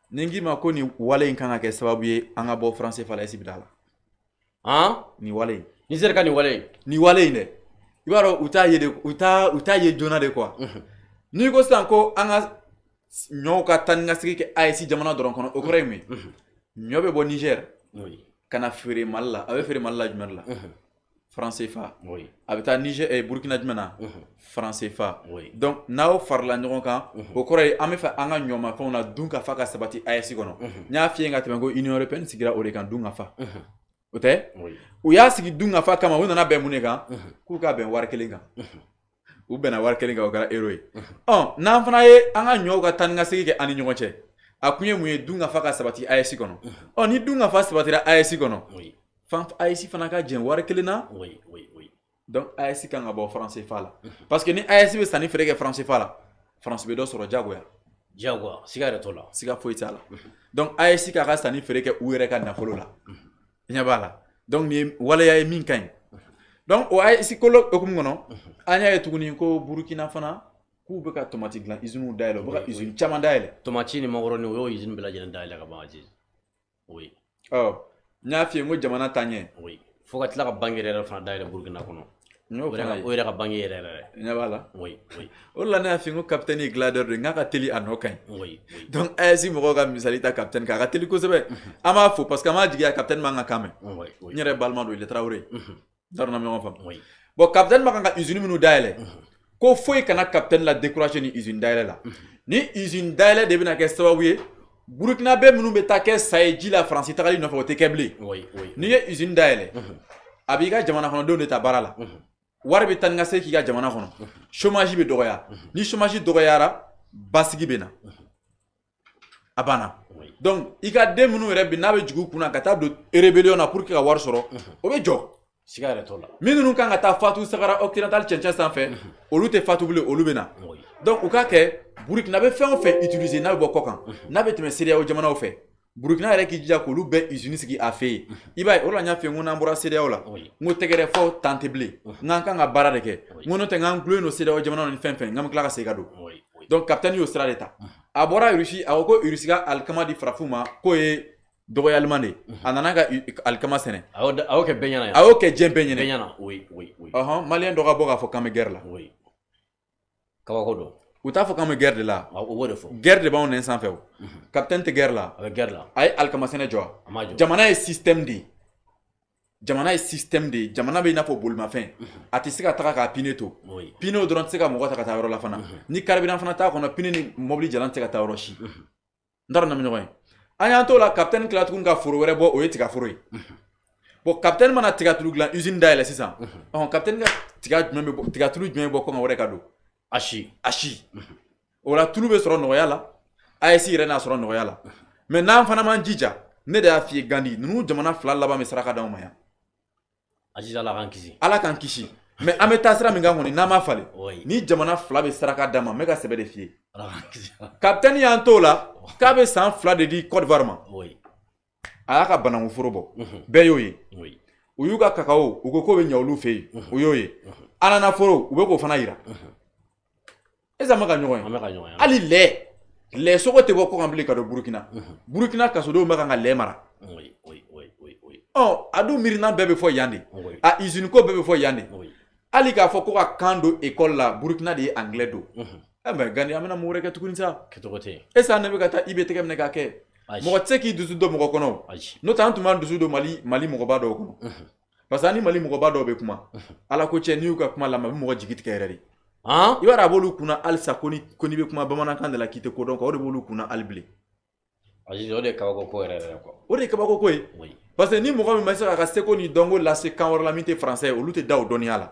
ni k'i ma ko nin wale in kan ka kɛ sababu ye an ka bɔ faransɛ fa la esi bila la an nin wale in nizɛri ka nin wale in nin wale in dɛ mhm. i b'a dɔn u t'a ye de u t'a u t'a ye joona de quoi n'i ko sisan ko an ka ɲɔw ka taa ni ka segin kɛ AES jamana dɔrɔn kɔnɔ o kɔrɔ ye mun mhm. ye ɲɔ bɛ bɔ Niger ka na feere Mali la a bɛ feere Mali la jumɛn de la mhm. franc CFA oui. a bɛ taa Niger eh, Burkina jumɛn na uh -huh. franc CFA oui. donc n'aw farala ɲɔgɔn kan uh -huh. o kɔrɔ ye an bɛ fɛ an ka ɲɔmafɛnw na dun ka fa ka sabati AES kɔnɔ uh -huh. n y'a f'i ye ka tɛmɛ ko Union européenne sigira o de kan dun ka fa uh -huh. o tɛ oui. u y'a sigi dun ka fa kama u nana bɛn mun de kan uh -huh. k'u ka bɛn wari kelen kan uh -huh. u bɛnna wari kelen kan o kɛra euro ye ɔ n'an fana ye an ka ɲɔw ka tani ka segin kɛ an ni ɲɔgɔn cɛ a kun ye mun ye dun ka fa ka sabati AES kɔnɔ ɔ ni dun ka fa sabatira AES kɔnɔ fan AES fana ka jɛn wari kelen na oui oui oui donc AES kan ka bɔ franc CFA la parce que ni AES bɛ sanni feere kɛ franc CFA la France bɛ dɔ sɔrɔ jagoya jagoya siga yɛrɛ t'o la siga foyi t'a la donc AES k'a ka sanni feere kɛ u yɛrɛ ka nafolo la i ɲɛ b'a la donc nin ye waleya ye min ka ɲi donc o AES kolo hokumu kɔnɔ an y'a ye tuguni ko Burukina fana k'u bɛ ka tomati dilan usines dayɛlɛ u bɛ ka usines caman dayɛlɛ tomati ni makɔrɔni o y'o usines bɛɛ lajɛlen dayɛlɛ ka ban Aziz oui ɔ n y'a f'i ye n ko jamana ta ɲɛ fo ka tila ka bange yɛrɛ fana dayɛlɛ burukina kɔnɔ o yɛrɛ ka bange yɛrɛ yɛrɛ ɲɛ b'a la o de la ne y'a f'i ye n ko kapitɛni ye giladɛri de ye n k'a ka teli a nɔ ka ɲi donc AES mɔgɔw ka misali ta kapitɛni kan a ka teli kosɛbɛ mhm. an b'a fo parce que an b'a jigiya kapitɛni man kan ka mɛn n yɛrɛ balima don Traoré mhm. n t'a dɔn ɲɔgɔn faamu bon kapitɛni man kan ka usine minnu dayɛlɛ mhm. ko foyi kana kapitɛni la décourager ni usine dayɛlɛ la ni usine dayɛlɛ de bɛna kɛ sababu ye burukina bɛ minnu bɛ taa kɛ sa ye ji la faransi tagali nɔfɛ o tɛ kɛ bilen oui, oui. n'i ye usine dayɛlɛ a b'i ka jamana kɔnɔdenw de ta baara la wari bɛ tani ka se k'i ka jamana kɔnɔ chômage bɛ dɔgɔya ni chômage dɔgɔyara basigi bɛ na a banna donc i ka den minnu yɛrɛ bi n'a bɛ jigin u kunna ka taa don rébellion na pour que ka wari sɔrɔ o bɛ jɔ siga yɛrɛ t'o la minnu kan ka taa fatu sagara occidental cɛncɛn sanfɛ olu tɛ fatu bilen olu bɛ na donc u k'a kɛ burukina bɛ fɛn o fɛn utiliser n'a bɛ bɔ kɔ kan n'a bɛ tɛmɛ seereyaw jamanaw fɛ burukina yɛrɛ k'i jija k'olu bɛɛ usine sigi a fɛ yen i b'a ye o de la n y'a f'i ye n ko n'an bɔra seereyaw la n ko tɛgɛrɛ fɔ tan tɛ bilen n k'an kan ka baara de kɛ n ko n'o tɛ n k'an gulonnen don seereyaw jamanaw ni fɛn fɛn n k'an bɛ tila ka segin ka don donc capitaine y'o sira de ta a bɔra rusi a ko ko rusi ka alikama di farafinw ma k'o ye dɔgɔyaliman de mhm. a nana ka alikama sɛnɛ a y'o kɛ bɛɛ ɲɛna a y'o kɛ diɲɛ bɛɛ ɲɛna bɛɛ ɔhɔn maliyɛn dɔ ka bɔ k'a fɔ k'an bɛ gɛrɛ la kabako don u t'a fɔ k'an bɛ gɛrɛ de la o b'o de fɔ gɛrɛ de b'anw nɛn sanfɛ o kapitɛni mhm. tɛ gɛrɛ la a bɛ gɛrɛ la a ye alikama sɛnɛ jɔ wa a ma jɔ jamana ye système de ye jamana ye système de ye jamana bɛ i n'a fɔ bolimafɛn mhm. a tɛ se ka taga k'a pine to pine o dɔrɔn tɛ se ka mɔgɔ ta ka taa yɔrɔ la fana ni karibidan fana t'a kɔnɔ pine ni mobili jalan tɛ se ka taa yɔrɔ si n t'a dɔn na bɛ ɲɔgɔn ye an y'an t'o la kapitɛni tila tuguni ka foro wɛrɛ bɔ o ye tigaforo ye bon kapitɛni mana tigatulu dilan usine dayɛlɛ sisan ɔn kapitɛni ka tiga jumɛn bɛ bɔ tigatulu jumɛn bɛ bɔ kɔngɔ wɛrɛ ka don asi asi o la tulu bɛ sɔrɔ nɔgɔya la AES yɛrɛ n'a sɔrɔ nɔgɔya la mɛ n'an fana man jija ne de y'a f'i ye gandi ninnu jamana fila laban bɛ saraka d'anw ma yan. aziz ala k'an kisi. ala k'an kisi. mɛ an bɛ taa sira min kan kɔni n'an ma falen ni jamana fila bɛ saraka d'a ma n bɛ ka sɛbɛ de f'i ye kapitɛni y'an t'o la k'a bɛ san fila de di cote d'ivoire ma a y'a ka banankuforo bɔ mhm. bɛɛ y'o ye u y'u ka kakao u ko k'o bɛ ɲɛ olu fɛ yen o mhm. y'o ye mhm. ananaforo u bɛ k'o fana yira est-ce que an bɛ ka ɲɔgɔn ye hali lɛ lɛ sogo tɛ bɔ kɔkan bilen ka don burukina burukina kasodenw bɛ kan ka lɛ mara ɔ a dun miirina bɛɛ bɛ fɔ yan de a izini ko bɛɛ bɛ fɔ yan de. hali k'a fɔ ko ka kan don ekɔli la burukina de ye angilɛ don ɛ mɛ gani an bɛna mun wɛrɛ kɛ tuguni sa kɛcogo tɛ yen e san ne bɛ ka taa i bɛ tɛgɛ minɛ k'a kɛ mɔgɔ tɛ se k'i dusu don mɔgɔ kɔnɔ n'o tɛ an tun b'an dusu don mali mali mɔgɔba dɔw kɔnɔ parce que an ni mali mɔgɔba dɔw bɛ kuma ala ko cɛ n'i y'u ka kuma lamɛn a bɛ mɔgɔ jigi tigɛ yɛrɛ de i b'a dɔn a b'olu kunna halisa ko ni ko n'i bɛ kuma bamanankan de la k'i tɛ ko dɔn o de b'olu kunna hali bilen o de ye kabako ko yɛrɛ yɛrɛ kɔ o de ye kabako ko ye parce que ni mɔgɔ min ma se k'a ka seko ni dɔnko lase kan wɛrɛ la min tɛ français ye olu tɛ da o dɔnniya la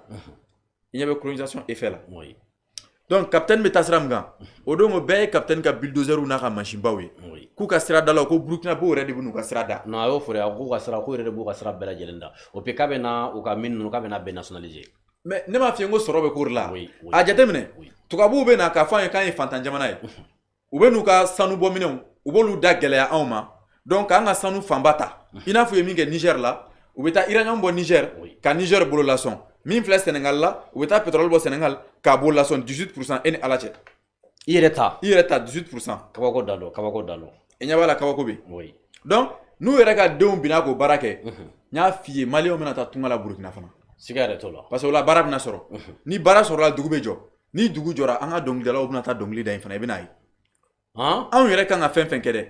i ɲɛ bɛ colonisation effet la donc capitaine bɛ taa sira min kan o don o bɛɛ ye capitaine ka bulldozerw n'a ka masibaw ye k'u ka sira dalaw ko burukina b'o yɛrɛ de bɛ n'u ka sira da non a y'o fɔ dɛ a ko ka sira ko yɛrɛ de b'u ka sira bɛɛ lajɛlen da o pe k'a bɛ na u ka min ninnu k'a bɛ na bɛɛ nationaliser mais ne m'a f'i ye n ko sɔrɔ bɛ k'o de la a jateminɛ tubabuw bɛ na k'a fɔ an ye k'an ye fantan jamana ye u bɛ n'u ka sanu bɔ minɛw u b'olu da gɛlɛya anw ma donc k'an ka sanu fanba ta i n'a fɔ ye min kɛ niger la u bɛ taa iraniyɛnw bɔ niger ka niger bolo lasɔn min filɛ senegal la u bɛ taa pétrole bɔ senegal k'a bolo lasɔn 18 pourcent e ni ala cɛ i yɛrɛ ta i yɛrɛ ta 18 pourcent kabako da lɔ kabako da lɔ i ɲɛ b'a la kabako bɛ yen donc n'u yɛrɛ ka denw binna k'o baara kɛ mhm. n y'a f'i ye maliyɛnw bɛna taa tunga la burukina fana siga yɛrɛ t'o la parce que o la baara bɛna sɔrɔ mhm. ni baara sɔrɔla dugu bɛ jɔ ni dugu jɔra an ka dɔnkilidalaw bɛna taa dɔnkili da yen fana i e bɛna ye anw yɛrɛ kan ka fɛn fɛn kɛ dɛ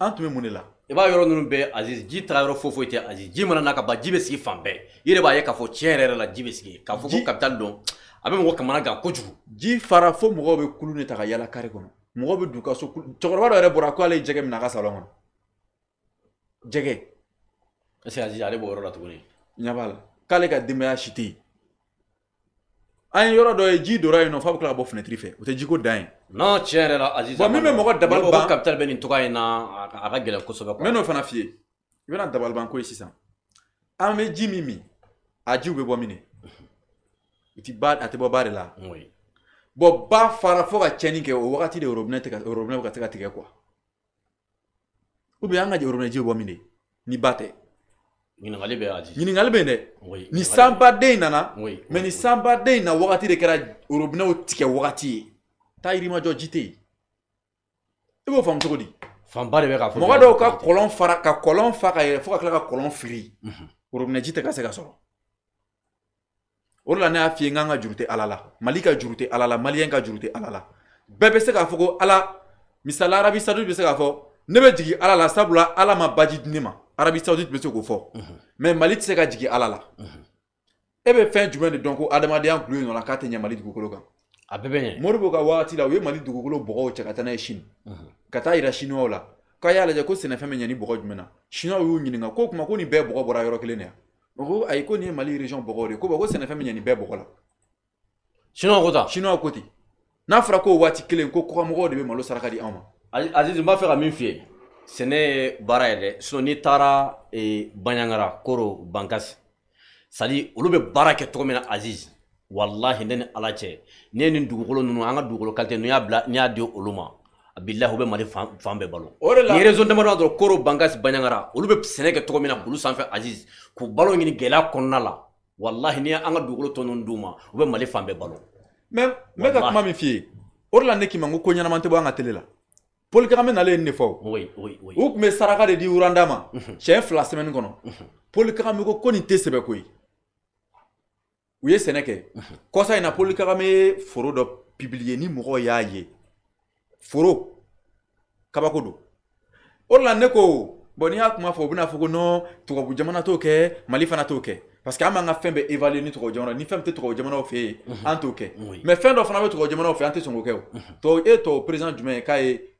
an tun bɛ mun de la i b'a yɔrɔ ninnu bɛɛ aziz ji taga yɔrɔ foyi foyi tɛ aziz ji mana n'a ka ban ji bɛ sigi fan bɛɛ i yɛrɛ b'a ye k'a fɔ tiɲɛ yɛrɛ yɛrɛ la ji bɛ sigi k'a fɔ ko kapitali don a bɛ mɔgɔ kamana gan kojugu ji fara fo mɔgɔw bɛ kulu ne ta ka yala kari kɔnɔ mɔgɔw bɛ don u ka so cɛkɔrɔba dɔ yɛrɛ bɔra ko ale ye jɛgɛ minɛ a ka salɔn kɔnɔ jɛgɛ est ce que aziz ale b'o yɔrɔ la tuguni ɲɛ b'a la k'ale ka denbaya si tɛ yen an ye yɔrɔ dɔ ye ji dora yen nɔ f'a bɛ tila ka bɔ fenɛtiri fɛ o tɛ jiko dan ye. non tiɲɛ yɛrɛ la aziz bɔn min bɛ mɔgɔ dabali ban ne ko ko kapitali bɛ nin cogoya in na a ka gɛlɛn kosɛbɛ. n bɛ n'o fana f'i ye i bɛna dabalibanko ye sisan an bɛ ji min min a jiw bɛ bɔ min de u ti ba a tɛ bɔ ba de la. bɔn ba fara fo ka tiɲɛni kɛ o wagati de orobinɛ tɛ ka orobinɛ bɛ ka se ka tigɛ kuwa ubiyɛn an ka orobinɛ ji bɛ bɔ min de ni ba tɛ. Eh. ɲiningali bɛ aji ɲiningali bɛ dɛ ni sanbaden in nana mɛ ni sanbaden in na wagati de kɛra orobinɛw tigɛ wagati ye taa yirimajɔ ji tɛ yen i b'o faamu cogo di fanba de bɛ ka fɔ mɔgɔ dɔw ka kɔlɔn fara ka kɔlɔn fa ka yɛlɛ fo ka tila ka kɔlɔn fili orobinɛ ji tɛ ka se ka sɔrɔ o de la ne y'a f'i ye n k'an ka juru tɛ ala la mali ka juru tɛ ala la maliyɛn ka juru tɛ ala la bɛɛ bɛ se k'a fɔ ko ala misali arabi sadu bɛ se k'a fɔ ne bɛ jigin ala la sabula ala ma baji di ne ma Arabie Saoudite bien sûr qu'on Mais Mali c'est qu'à dire Allah là. Mhm. Eh ben fin du mois de donc au Adama Diang plus dans la carte ni Mali du coup quoi. Ah ben bien. Moi le boga la ouais Mali du coup quoi le boga au Tchad na Chine. Mhm. Kata ira Quand y a la jaco c'est n'importe ni ni boga du mena. Chinois ouais ni n'inga quoi que ma quoi ni bel boga bora yoro kelene. Oh aiko ni Mali région boga c'est n'importe femme ni bel boga là. Chinois quoi ça? Chinois quoi ti. N'afra quoi wa ti kelene de malosarakadi malo sarakadi ama. Aziz ma faire à m'infier. sɛnɛ ye baara ye dɛ sinɔn n'i taara baɲangara koro bankasi sadi olu bɛ baara kɛ cogo min na aziz wallahi ne ni ala cɛ ne ye nin dugukolo ninnu an ka dugukolo kalite n'i y'a bila n'i y'a di olu ma bilahi u bɛ mali fan bɛɛ balo nin région damadɔ dɔrɔn koro bankasi baɲangara olu bɛ sɛnɛ kɛ cogo min na kulu sanfɛ aziz k'u balo ɲini gɛlɛya kɔnɔna la wallahi n'i an ka dugukolo tɔ ninnu d'u ma u bɛ mali fan bɛɛ balo mɛ n bɛ ka kuma min f'i ye o de la ne k'i ma n ko ko ɲɛnama tɛ bɔ an ka tele la poli kagame nalen nin de fɔ u tun bɛ saraka de di uranda ma siɲɛ fila sɛmɛni kɔnɔ poli kagame ko ko nin tɛ sɛbɛ ko ye u ye sɛnɛ kɛ kɔsa in na poli kagame ye foro dɔ pibiliye ni mɔgɔw y'a ye foro kabako don o de la ne ko bɔn n'i y'a kuma fɔ u bɛna fɔ ko non tubabu jamana t'o kɛ mali fana t'o kɛ parce que an b'an ka fɛn bɛɛ évaluer ni tubabu jamana ni fɛn tɛ tubabu jamanaw fɛ yen mhm. an mhm. t'o kɛ mais fɛn dɔ fana bɛ tubabu jamanaw fɛ an tɛ sɔn k'o kɛ o tubabu e tubabu président jumɛn k'a ye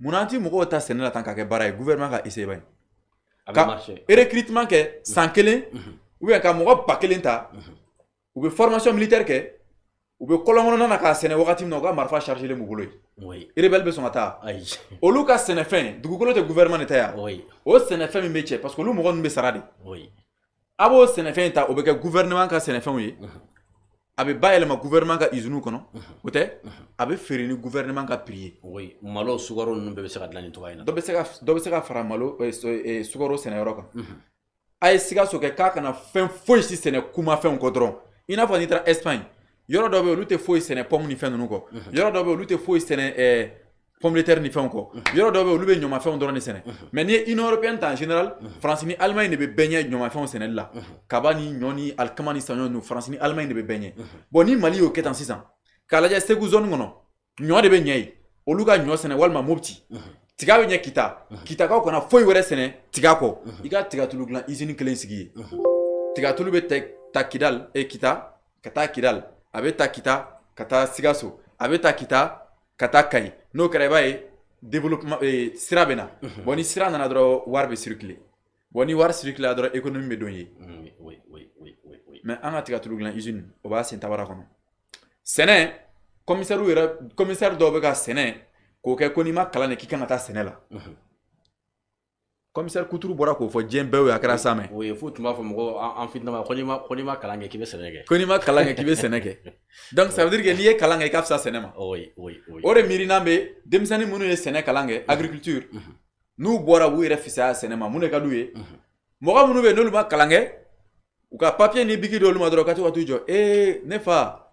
munna an ti mɔgɔw ta sɛnɛ la tan k'a kɛ baara ye gouvernement ka essaye bani ka recrutement kɛ san kelen ou bien ka mɔgɔ ba kelen ta u bɛ formation militaire kɛ u bɛ kɔlɔn kɔnɔna na k'a sɛnɛ wagati min na u ka marifa chargelen b'u bolo yen rebelle bɛ sɔn ka taa olu ka sɛnɛfɛn dugukolo tɛ gouvernement de ta yan o sɛnɛfɛn min bɛ cɛ parce que olu mɔgɔ ninnu bɛ sara de a b'o sɛnɛfɛn ta o bɛ kɛ gouvernement ka sɛnɛfɛnw ye a bɛ bayɛlɛma gouvernement ka usine kɔnɔ o tɛ a bɛ feere ni gouvernement ka prix ye oui malo sukaro ninnu bɛɛ bɛ se ka dilan nin cogoya in na dɔ bɛ se ka dɔ bɛ se ka fara malo sukaro sɛnɛyɔrɔ kan a ye sikaso kɛ k'a kana fɛn foyi si sɛnɛ kumafɛnw kɔ dɔrɔn i n'a fɔ n'i taara espagne yɔrɔ dɔ bɛ yen olu tɛ foyi sɛnɛ pɔmu ni fɛn ninnu kɔ yɔrɔ dɔ bɛ yen olu tɛ foyi sɛnɛ pommetɛri ni fɛnw kɔ yɔrɔ dɔw bɛ olu bɛ ɲamafɛnw dɔrɔn de sɛnɛ mɛ n'i ye union européenne ta en général faransi ni allemagne de bɛ bɛɛ ɲɛ sɛnɛli la kaba ni ɲɔ ni alikama ni saɲɔ ni faransi ni allemagne de bɛ bɛɛ bɔn ni mali y'o kɛ tan sisan k'a lajɛ segu zone kɔnɔ ɲɔ de bɛ ɲɛ yen olu ka ɲɔ sɛnɛ walima mopti tiga bɛ ɲɛ kita kitakaw kana foyi wɛrɛ sɛnɛ tiga kɔ i ka tigatulu dilan izini kelen sigi ye tigatulu bɛ ta kidal e kita ka taa kidal a bɛ ta kita ka taa sikaso a bɛ ta kita ka taa kayi n'o kɛra i b'a ye développement ee, sira bɛ na bon ni sira nana dɔrɔn wari bɛ circuler bon ni wari circulera dɔrɔn économie bɛ don ye mais an ka tigatulu dilan usine o b'a sen tabara kɔnɔ sɛnɛ commissaire yɛrɛ commissaire dɔw bɛ ka sɛnɛ k'o kɛ ko n'i ma kalan de k'i kan ka taa sɛnɛ la commissaire kuturu bɔra k'o fɔ diɲɛ bɛɛ ye a kɛra sa mɛ o ye f'u tun b'a fɔ mɔgɔ an fitina ma ko n'i ma ko n'i ma kalan kɛ k'i bɛ sɛnɛ kɛ ko n'i ma kalan kɛ k'i bɛ sɛnɛ kɛ donc ça veut dire que n'i ye kalan kɛ i ka fisa sɛnɛ ma o de miirina bɛ denmisɛnnin minnu ye sɛnɛ kalan kɛ agriculture n'u bɔra u yɛrɛ fisaya sɛnɛ ma mun de ka d'u ye mɔgɔ minnu bɛ n'olu ma kalan kɛ u ka papier ni biki d'olu ma dɔrɔn ka to ka t'u jɔ ee ne fa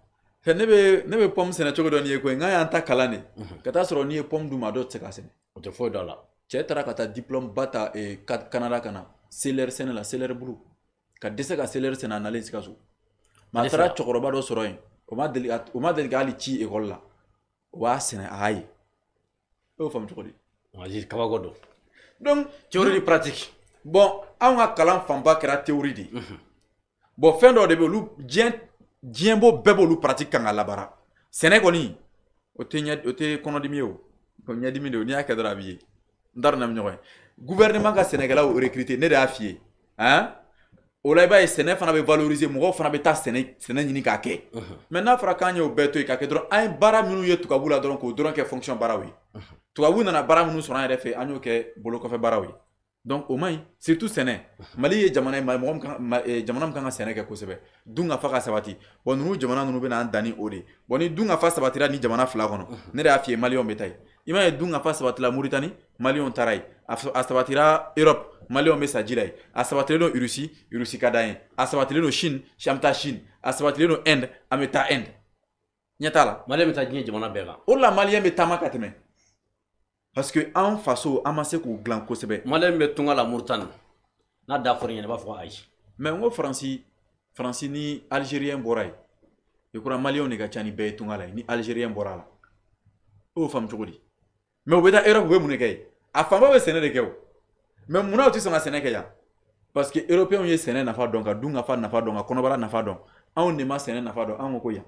ne bɛ ne bɛ pomme sɛnɛ cogo dɔ nin ye koyi n k'a y'an ta kalan de ka taa sɔrɔ n'i ye pomme d'u ma dɔw tɛ se k'a sɛnɛ o tɛ foyi dɔn a la cɛɛ taara ka taa diplɔme ba ta eh, kanada ka na selɛri sɛnɛ la selɛri bulu ka dɛsɛ ka selɛri sɛnɛ a nalen sikaso ma a taara cɛkɔrɔba dɔ sɔrɔ yen o ma deli ka hali ci ekɔli la o b'a sɛnɛ a ye e y'o faamu cogo di kabako don donc théorie ni pratique bon anw ka kalan fanba kɛra théorie de ye bon fɛn dɔ de bɛ olu diɲɛ diɲɛ bo bɛɛ b'olu pratique kan ka labara sɛnɛ kɔni o tɛ ɲɛ o tɛ kɔnɔdimi ye o ɲɛdimi de o n'i y'a kɛ dɔrɔn a b'i ye n t'a n'a bɛ gouvernement ka sɛnɛkɛlaw recruter ne de y'a hein o la i b'a fana be valoriser mɔgɔw fana be ta sɛnɛ sɛnɛ ɲini k'a kɛ mais n'a fɔra k'an y'o bɛɛ to yen k'a kɛ dɔrɔn an ye baara minnu ye tubabu la dɔrɔn k'o dɔrɔn kɛ fonction baaraw ye tubabu nana baara minnu sɔrɔ an yɛrɛ fɛ an y'o kɛ bolo donc au man surtout sɛnɛ mali ye jamana ye mɔgɔ min kan jamana min kan ka sɛnɛ kɛ kosɛbɛ dun ka fa ka sabati bon ninnu jamana ninnu bɛ na an dan ni o fa ye bon ni dun ka fa sabatira ni jamana ne de y'a f'i ye i m'a ye dun ka fa sabatila muritani maliyɛnw taara ye a sabatira erɔpe maliyɛnw bɛ sa ji la ye a sabatilen don urusi urusi ka d'an ye a sabatilen don chine an bɛ taa chine a sabatilen don inde an bɛ taa inde ɲɛ t'a la maliyɛn bɛ taa diɲɛ jamana bɛɛ kan o de la maliyɛn bɛ taama ka tɛmɛ parce que an faso an ma se k'u dilan kosɛbɛ maliyɛn bɛ tunga la muritani n'a da fɔra i ɲɛna i b'a fɔ ayi mɛ n ko faransi faransi ni alizeriyɛn bɔra yen i kura maliyɛnw de ka ca ni bɛɛ ye tunga la ye ni alizeriyɛn bɔra a la e y'o faamu cogo di u bɛ taa erɔpu u bɛ mun de kɛ yen a fanba bɛ sɛnɛ de kɛ o mɛ munna u tɛ sɔn ka sɛnɛ kɛ yan parce que erɔpiyɛnw ye sɛnɛ nafa dɔn ka dun nafa nafa dɔn ka kɔnɔbara nafa dɔn anw de ma sɛnɛ nafa dɔn anw ko ko yan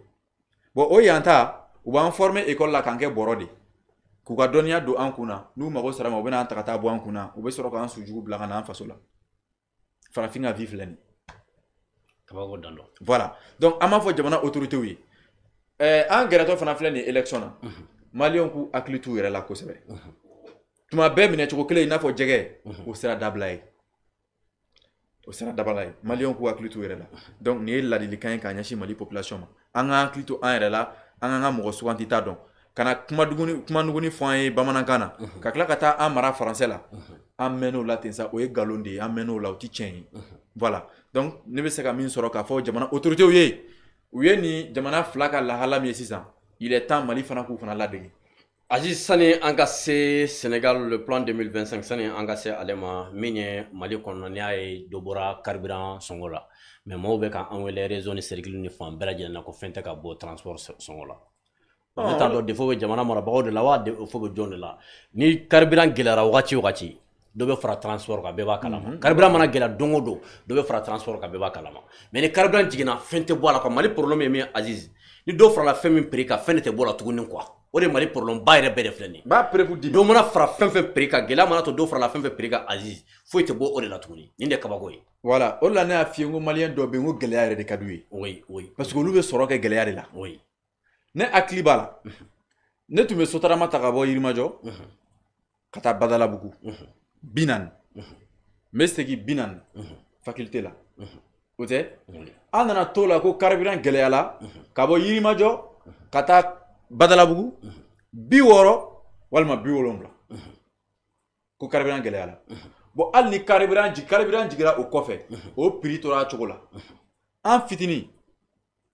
bɔn o yan ta u b'an fɔrime ekɔli la k'an kɛ bɔrɔ de k'u ka dɔnniya don an kun na n'u mago sera ma u bɛn'an ta ka taa bɔ an kun na u bɛ sɔrɔ k'an sujugu bila ka na an faso la farafin ka vie filɛ nin kabako dan dɔ voilà donc an b'a fɔ jamana autorités ye ɛɛ an gɛrɛtɔ fana filɛ nin ye élection na maliyɛnw k'u hakili t'u yɛrɛ la kosɛbɛ tuma bɛɛ minɛcogo kelen i n'a fɔ jɛgɛ o sera dabila ye o sera dabala ye maliyɛnw k'u hakili t'u yɛrɛ la donc nin ye ladilikan ye k'a ɲɛsin mali population ma an k'an hakili to an yɛrɛ la an k'an ka mɔgɔ suganti ta dɔn ka na kuma duguni kuma duguni fɔ an ye bamanankan na ka tila ka taa an mara faransɛ la an mɛn'o la ten sa o ye nkalon de ye an mɛn'o la o ti tiɲɛ ye voilà donc ne bɛ se ka min sɔrɔ k'a fɔ jamana autorités ye u ye nin jamana fila ka lahala min ye sisan il est temps mali fana k'u la ladege Aziz, sani an Sénégal, le plan 2025 sani an ka se mali kɔnɔna ni y'a ye dɔ bɔra karibiran sɔngɔ la mɛ les raisons, ka an wele réseau ni serikili ni fan bɛɛ lajɛlen na ko fɛn tɛ ka bɔ transport sɔngɔ la ah, ne t'a dɔn de la voie de bɛ jɔn de la ni karibiran gɛlɛyara wagati o wagati dɔ bɛ transport kan Beba b'a kalama mm -hmm. karibiran mana gɛlɛya don o don transport kan Beba b'a kalama Mais les karibiran jiginna fɛn tɛ bɔ la quoi mali pour l'homme, aziz ni dɔw farala fɛn min pere kan fɛn de tɛ bɔ la tuguni kuwa o de mali porobilɛmu ba yɛrɛ bɛɛ de filɛ nin b'a perefu di dɔ mana fara fɛn fɛn pere kan gɛlɛya mana to dɔw farala fɛn fɛn pere kan aziz foyi tɛ bɔ o de la tuguni nin de kabako ye wala o de la ne y'a f'i ye n ko maliyɛn dɔ bɛ yen n ko gɛlɛya yɛrɛ de ka d'u ye oui oui parce que olu bɛ sɔrɔ kɛ gɛlɛya de la oui ne hakili b'a la ne tun bɛ sotarama ta ka bɔ yirimajɔ ka taa badalabugu bi naani n bɛ segin bi naani fakulté la o tɛ an nana to la ko karibiran gɛlɛyala mhm. ka bɔ yirimajɔ ka taa badalabugu mhm. bi wɔɔrɔ walima bi wolonfila mhm. ko karibiran gɛlɛyala bon hali ni karibiran jig karibiran jigira o kɔfɛ o piri tora a cogo la an fitinin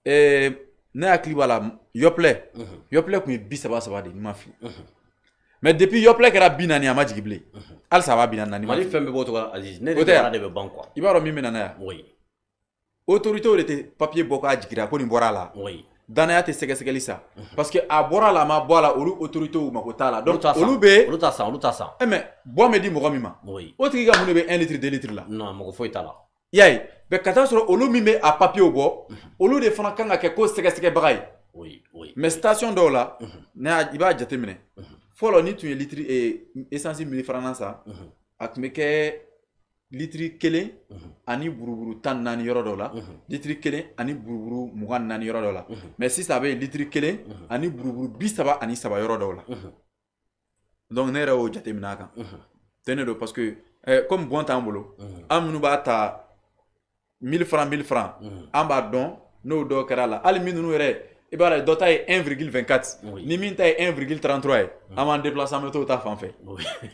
ɛɛ eh, ne hakili b'a la yɔpilɛ yɔpilɛ tun ye bi saba saba de ye ni ma fili mɛ depuis yɔpilɛ kɛra bi naani a ma jigin bilen halisa a b'a bi naani naani ma fili mali fɛn bɛɛ b'o cogo la aziz ne ni jamana de bɛ ban kuwa i b'a dɔn min bɛ na n'a ye autorité de tɛ papier bɔ k'a jigira ko nin bɔra a la oui. danaya tɛ sɛgɛsɛgɛli sa mm -hmm. parce que a bɔra a la a ma bɔ a la olu autoritéw mako t'a la donc olu bɛ olu t'a san olu t'a san eh mais bɔn bɛ di mɔgɔ min ma oui. o tigi ka mun de bɛ un litre deux litres la non mɔgɔ foyi t'a la i y'a ye mais ka taa sɔrɔ olu min bɛ a papiyew bɔ mhm. olu de fana kan ka kɛ ko sɛgɛsɛgɛbaga ye oui, oui. mais station dɔw la mm -hmm. n'a i b'a jate minɛ mm -hmm. fɔlɔ ni tun ye litre eh, essence mille francs na sa mhm. a tun bɛ kɛ litiri kelen ani buruburu tan naani yɔrɔ dɔ la litiri kelen ani buruburu mugan naani yɔrɔ dɔ la mɛ sisan a bɛ litiri ani buruburu bi saba ani saba yɔrɔ donc ne yɛrɛ y'o jateminɛ a kan don parce que comme bon t'an bolo an minnu ta mille francs mille francs an n'o dɔ kɛra a i b'a la dɔ ta ye 1,24 oui. ni min ta ye 1,33 ye mm. an b'an déplace an bɛ t'o ta fan fɛ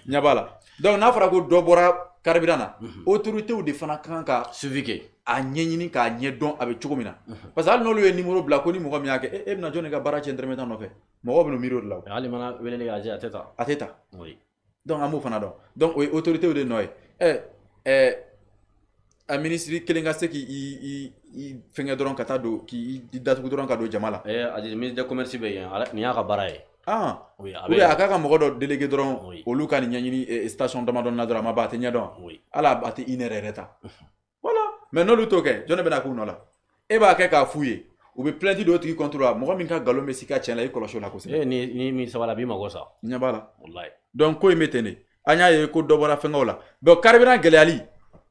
ɲɛ b'a la donc n'a fɔra ko dɔ bɔra karibira na mm autoritéw de fana kan ka suivi kɛ a ɲɛɲini k'a ɲɛdɔn a bɛ cogo min na parce que hali n'olu ye numéro bila ko ni mɔgɔ min y'a kɛ e bɛna jɔn de ka baara cɛn dɛrɛmɛ tan nɔfɛ mɔgɔw bɛna miiri o de la hali mana weleli k'a a tɛ ta a tɛ ta donc an b'o fana dɔn donc o ye autoritéw de nɔ ye ɛ ɛ a minisiri kelen ka se k'i fɛngɛ dɔrɔn ka taa don k'i datugu dɔrɔn ka don jama la eh, ministre de commerce bɛ yen nin y'a ka baara ye ah, a k'a ka mɔgɔ dɔ délégué dɔrɔn olu ka nin ɲɛɲini eh, eh, station damadɔni na dɔrɔn a ma ban a tɛ ɲɛ dɔn ala a tɛ une heure yɛrɛ ta voilà mais n'olu t'o kɛ jɔn de bɛna k'u nɔ la e b'a kɛ k'a f'u ye u bɛ plainte don o tigi contre la mɔgɔ min ka nkalon bɛ s'i ka tiɲɛ la i kɔlɔsi o la kosɛbɛ ni ni min sabala a b'i mago sa ɲɛ b'a la donc ko in bɛ ten de an y'a ye ko dɔ bɔra fɛngɛw la donc carburant gɛlɛyali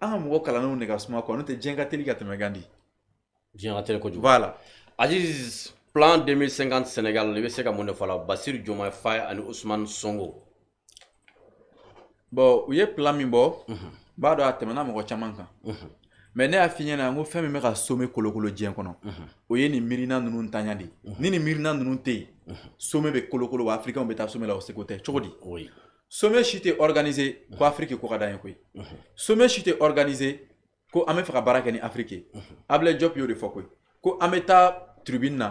an ah, ka mɔgɔ kalannenw de ka suma kuwa n'o tɛ diɲɛ ka teli ka tɛmɛ gandi diɲɛ ka teli kojugu voilà aziz plan 2050 sénégal i bɛ se ka mun de fɔ a la basiri joma faye ani usman songo bon u ye plan min bɔ n b'a dɔn a tɛmɛna mɔgɔ caman kan mɛ ne y'a fi ɲɛna n ko fɛn min bɛ ka some kolokolo diɲɛ kɔnɔ mhm. o ye nin miirina ninnu tanya de ni nin miirina ninnu tɛ yen some bɛ kolokolo wa afirikɛnw bɛ taa some la o seko tɛ cogo di sommet si tɛ organisé ko afiriki ko ka d'an ye koyi sommet si organisé ko an bɛ fɛ ka baara kɛ ni afiriki ye abdulayi diop y'o de fɔ koyi ko an ta tribune na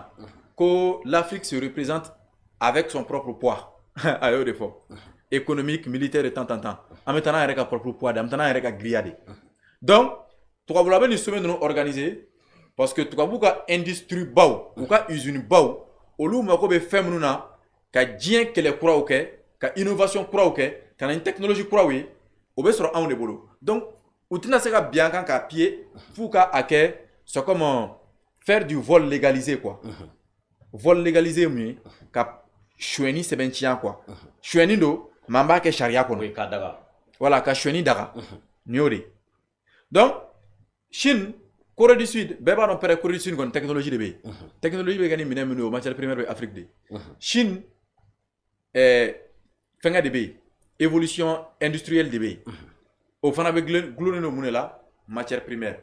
ko l'afrique se représente avec son propre poids a y'o de fɔ économique militaire et tant tant tant an bɛ taa n'an yɛrɛ propre poids de an bɛ taa grillade. yɛrɛ ka giriya de donc tubabula a bɛ nin sommet ninnu organisé parce que tubabu vouloir industrie baw u ka usine baw olu mago bɛ fɛn minnu na que les kɛlɛkuraw kɛ ka innovation kuraw kɛ ka na ni technologie kuraw ye o bɛ sɔrɔ anw de bolo donc u tɛna se ka bin an kan k'a pied f'u ka a kɛ c'est comme euh, faire du vol légalisé quoi vol légalisé ye mun ye c'est suɲɛni sɛbɛntiya quoi suɲɛni don mɛ an b'a voilà ka suɲɛni daga nin y'o donc Chine Corée du Sud bébé, on dɔn Corée du Sud kɔni technologie de be. technologie bɛ kɛ ni minɛn minnu matière première de Afrique de Chine euh, fɛngɛ de évolution industrielle de Au au fana nos mounes là matière primaire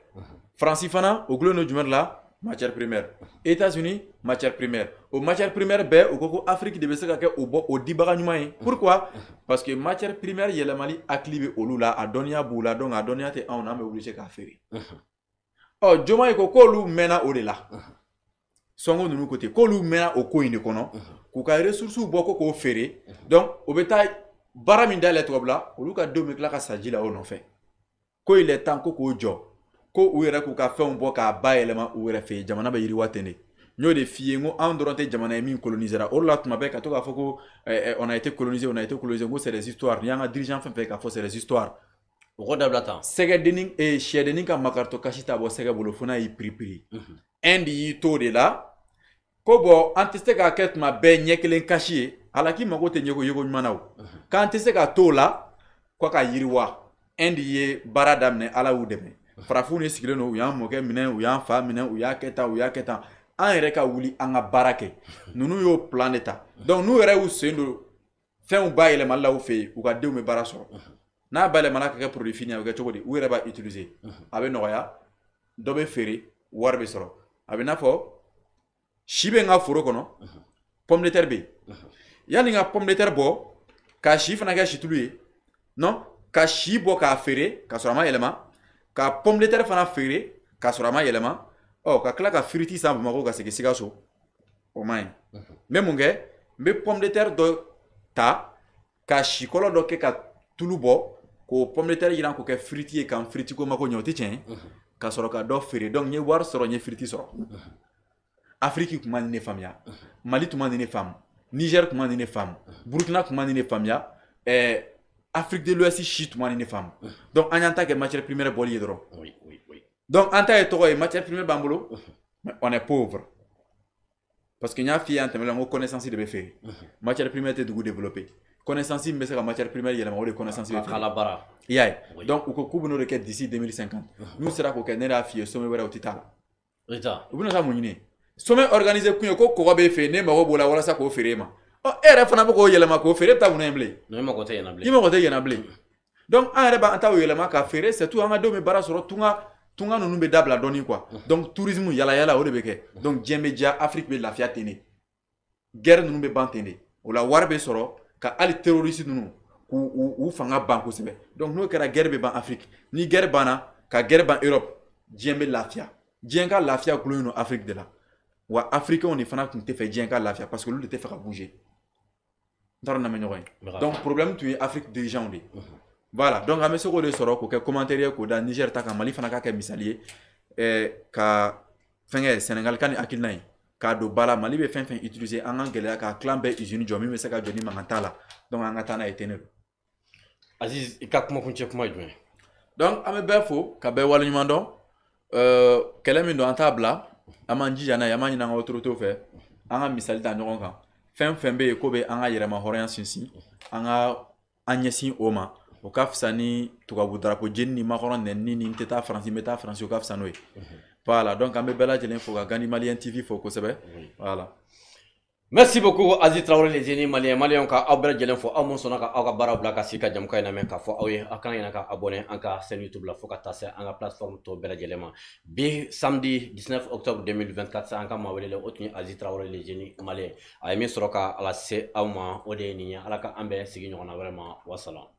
Francifana au o du don là, matière primaire états-unis matière primaire Au matière primaire bé, au coco afrique de bɛ se ka au au pourquoi parce que matière primaire y a a olu la a dɔnniya b'u à donc a donia à On a an obligé qu'à au oh joma in e au k'olu mɛnna au sɔngo ninnu côté. ten k'olu mɛnna o ko in de kɔnɔ k'u ka ressource bɔ ko k'o feere donc o bɛ taa baara min dayɛlɛ tubabu la olu ka denw bɛ tila ka sa ji la o nɔfɛ ko il est temps ko k'o jɔ ko u yɛrɛ k'u ka fɛnw bɔ k'a bayɛlɛma u yɛrɛ fɛ yen jamana bɛ yiriwa ten de n y'o de f'i ye n ko anw dɔrɔn tɛ jamana ye min colonisera o de la tuma bɛɛ ka to k'a fɔ ko eh, eh, on a été colonisé on a été colonisé n ko c'est des histoires ni y'an ka dirigeant fɛn fɛn ye k'a fɔ c'est des histoires o ko dabila tan sɛgɛdenni eh, sɛdenni ka makaritɔ kasi t'a bɔ sɛgɛ bolo fo n'a y'i piripiri y'i to o de la ko bɔn an tɛ se k'a kɛ tuma bɛɛ ɲɛ kelen kasi ye halaki mago tɛ ɲɛgoyogo ɲuman na o k'an tɛ se k'a to o la ko ka yiriwa indi ye baara daminɛ ala y'u dɛmɛ farafinw de sigilen don u y'an mɔkɛ minɛ u y'an fa minɛ u y'a kɛ tan u y'a kɛ tan an yɛrɛ ka wuli an ka baara kɛ ninnu y'o plan de ta donc n'u yɛrɛ y'u sen don fɛnw bayɛlɛmali la u fɛ yen u ka denw bɛ baara sɔrɔ n'a bayɛlɛmana ka kɛ produit fini ye a bɛ kɛ cogo di u yɛrɛ b'a utiliser a bɛ nɔgɔya dɔ bɛ feere wari bɛ sɔrɔ a bɛ n'a fɔ si bɛ n ka foro kɔnɔ pomme de terre bɛ yen yanni n ka pomme de terre bɔ ka si fana kɛ situlu ye non ka si bɔ k'a feere ka sɔrɔ a ma yɛlɛma ka pomme de terre fana feere ka sɔrɔ a ma yɛlɛma ɔ ka tila ka firiti san bamakɔ ka segin sikaso o man ɲi n bɛ mun kɛ n bɛ pomme de terre dɔ ta ka si kɔlɔ dɔ kɛ ka tulu bɔ k'o pomme de terre yiran k'o kɛ firiti ye ka n firiti ko ma ko ɲɛ o tɛ tiɲɛ ye ka sɔrɔ ka dɔ feere donc n ye wari sɔrɔ n ye firiti sɔrɔ. Afrique qui ma une femme, mali tun ma femme, Niger faamu nigɛri kun ma ni ne faamu burukina kun ma ni eh, afrique de l'ouest si tun une femme. ne faamu donc an y'an ta kɛ matière primaire Oui, oui, oui. donc en tant que tɔgɔ matière première, b'an mais on est pauvre parce qu'il n a f'i ye an tɛmɛlen ko connaissance de bɛ matière première, tɛ dugu développer connaissance mais c'est la matière première, il y a de connaissance bɛ donc u ko k'u bɛ d'ici 2050 Nous serons k'o kɛ ne yɛrɛ y'a f'i ye sommet sommet organisé kun ye ko kɔgɔ b'e fɛ ne mago b'o la walasa k'o feere e ma ɔ oh, e eh, yɛrɛ fana bɛ k'o yɛlɛma k'o feere e bɛ taa mun na yen bilen. i mago tɛ ɲɛna bilen. i mago tɛ ɲɛna bilen donc an yɛrɛ b'an taw yɛlɛma ka feere surtout an ka denw bɛ baara sɔrɔ tunga tunga ninnu bɛ dabila dɔɔni quoi mm. donc tourisme yala yala o de bɛ kɛ donc diɲɛ bɛ diya afrique bɛ lafiya ten de guerre ninnu bɛ ban ten de o la wari bɛ sɔrɔ ka hali terroriste ninnu k'u u fanga ban kosɛbɛ donc n'o kɛra guerre bɛ ban afrique ni guerre banna ka guerre ban europe diɲɛ bɛ lafiya diɲɛ ka lafiya gulon don afrique de la. wa africain on fana tun tɛ fɛ diɲɛ ka lafiya parce que olu de tɛ fɛ bouger donc problème tun ye afrique dirigeants de mhm. voilà donc an bɛ se k'o de sɔrɔ k'o dans niger ta mali fana ka misali ye ɛɛ ka sénégal ka ni hakilina ye k'a mali bɛ ben, fɛn utiliser an ka gɛlɛya usine la donc an n'a aziz i ka kumakuncɛ kuma donc an bɛ bɛɛ fo ka bɛɛ waleɲuman dɔn an m'an jija n'a ye an b'a ɲini an ka otoritew fɛ an ka misali ta ɲɔgɔn kan fɛn fɛn bɛ yen ko bɛ an ka yɛrɛma hɔrɔnya sinsin an ka an ɲɛsin o ma o ka fisa ni tubabu darapo jeni ni makɔrɔ nɛni ni n tɛ taa faransi n bɛ taa faransi o ka fisa n'o ye voilà donc an bɛ bɛɛ lajɛlen fo ka gandi maliyɛn tv fo kosɛbɛ voilà Merci beaucoup Aziz Traoré les Zeni Malien Malien ka aw bɛɛ lajɛlen fo aw mun ka aw ka baara bila ka si ka jamukan in lamɛn k'a ka abonné en ka chaîne YouTube la fo ka taa en ka plateforme to bɛɛ lajɛlen bi samedi 19 octobre 2024 an ka le welele o tun Aziz Traoré les génies Malien a ye min ala ka a lase aw ma o Ala ka ambe sigi ɲɔgɔnna vraiment wasalam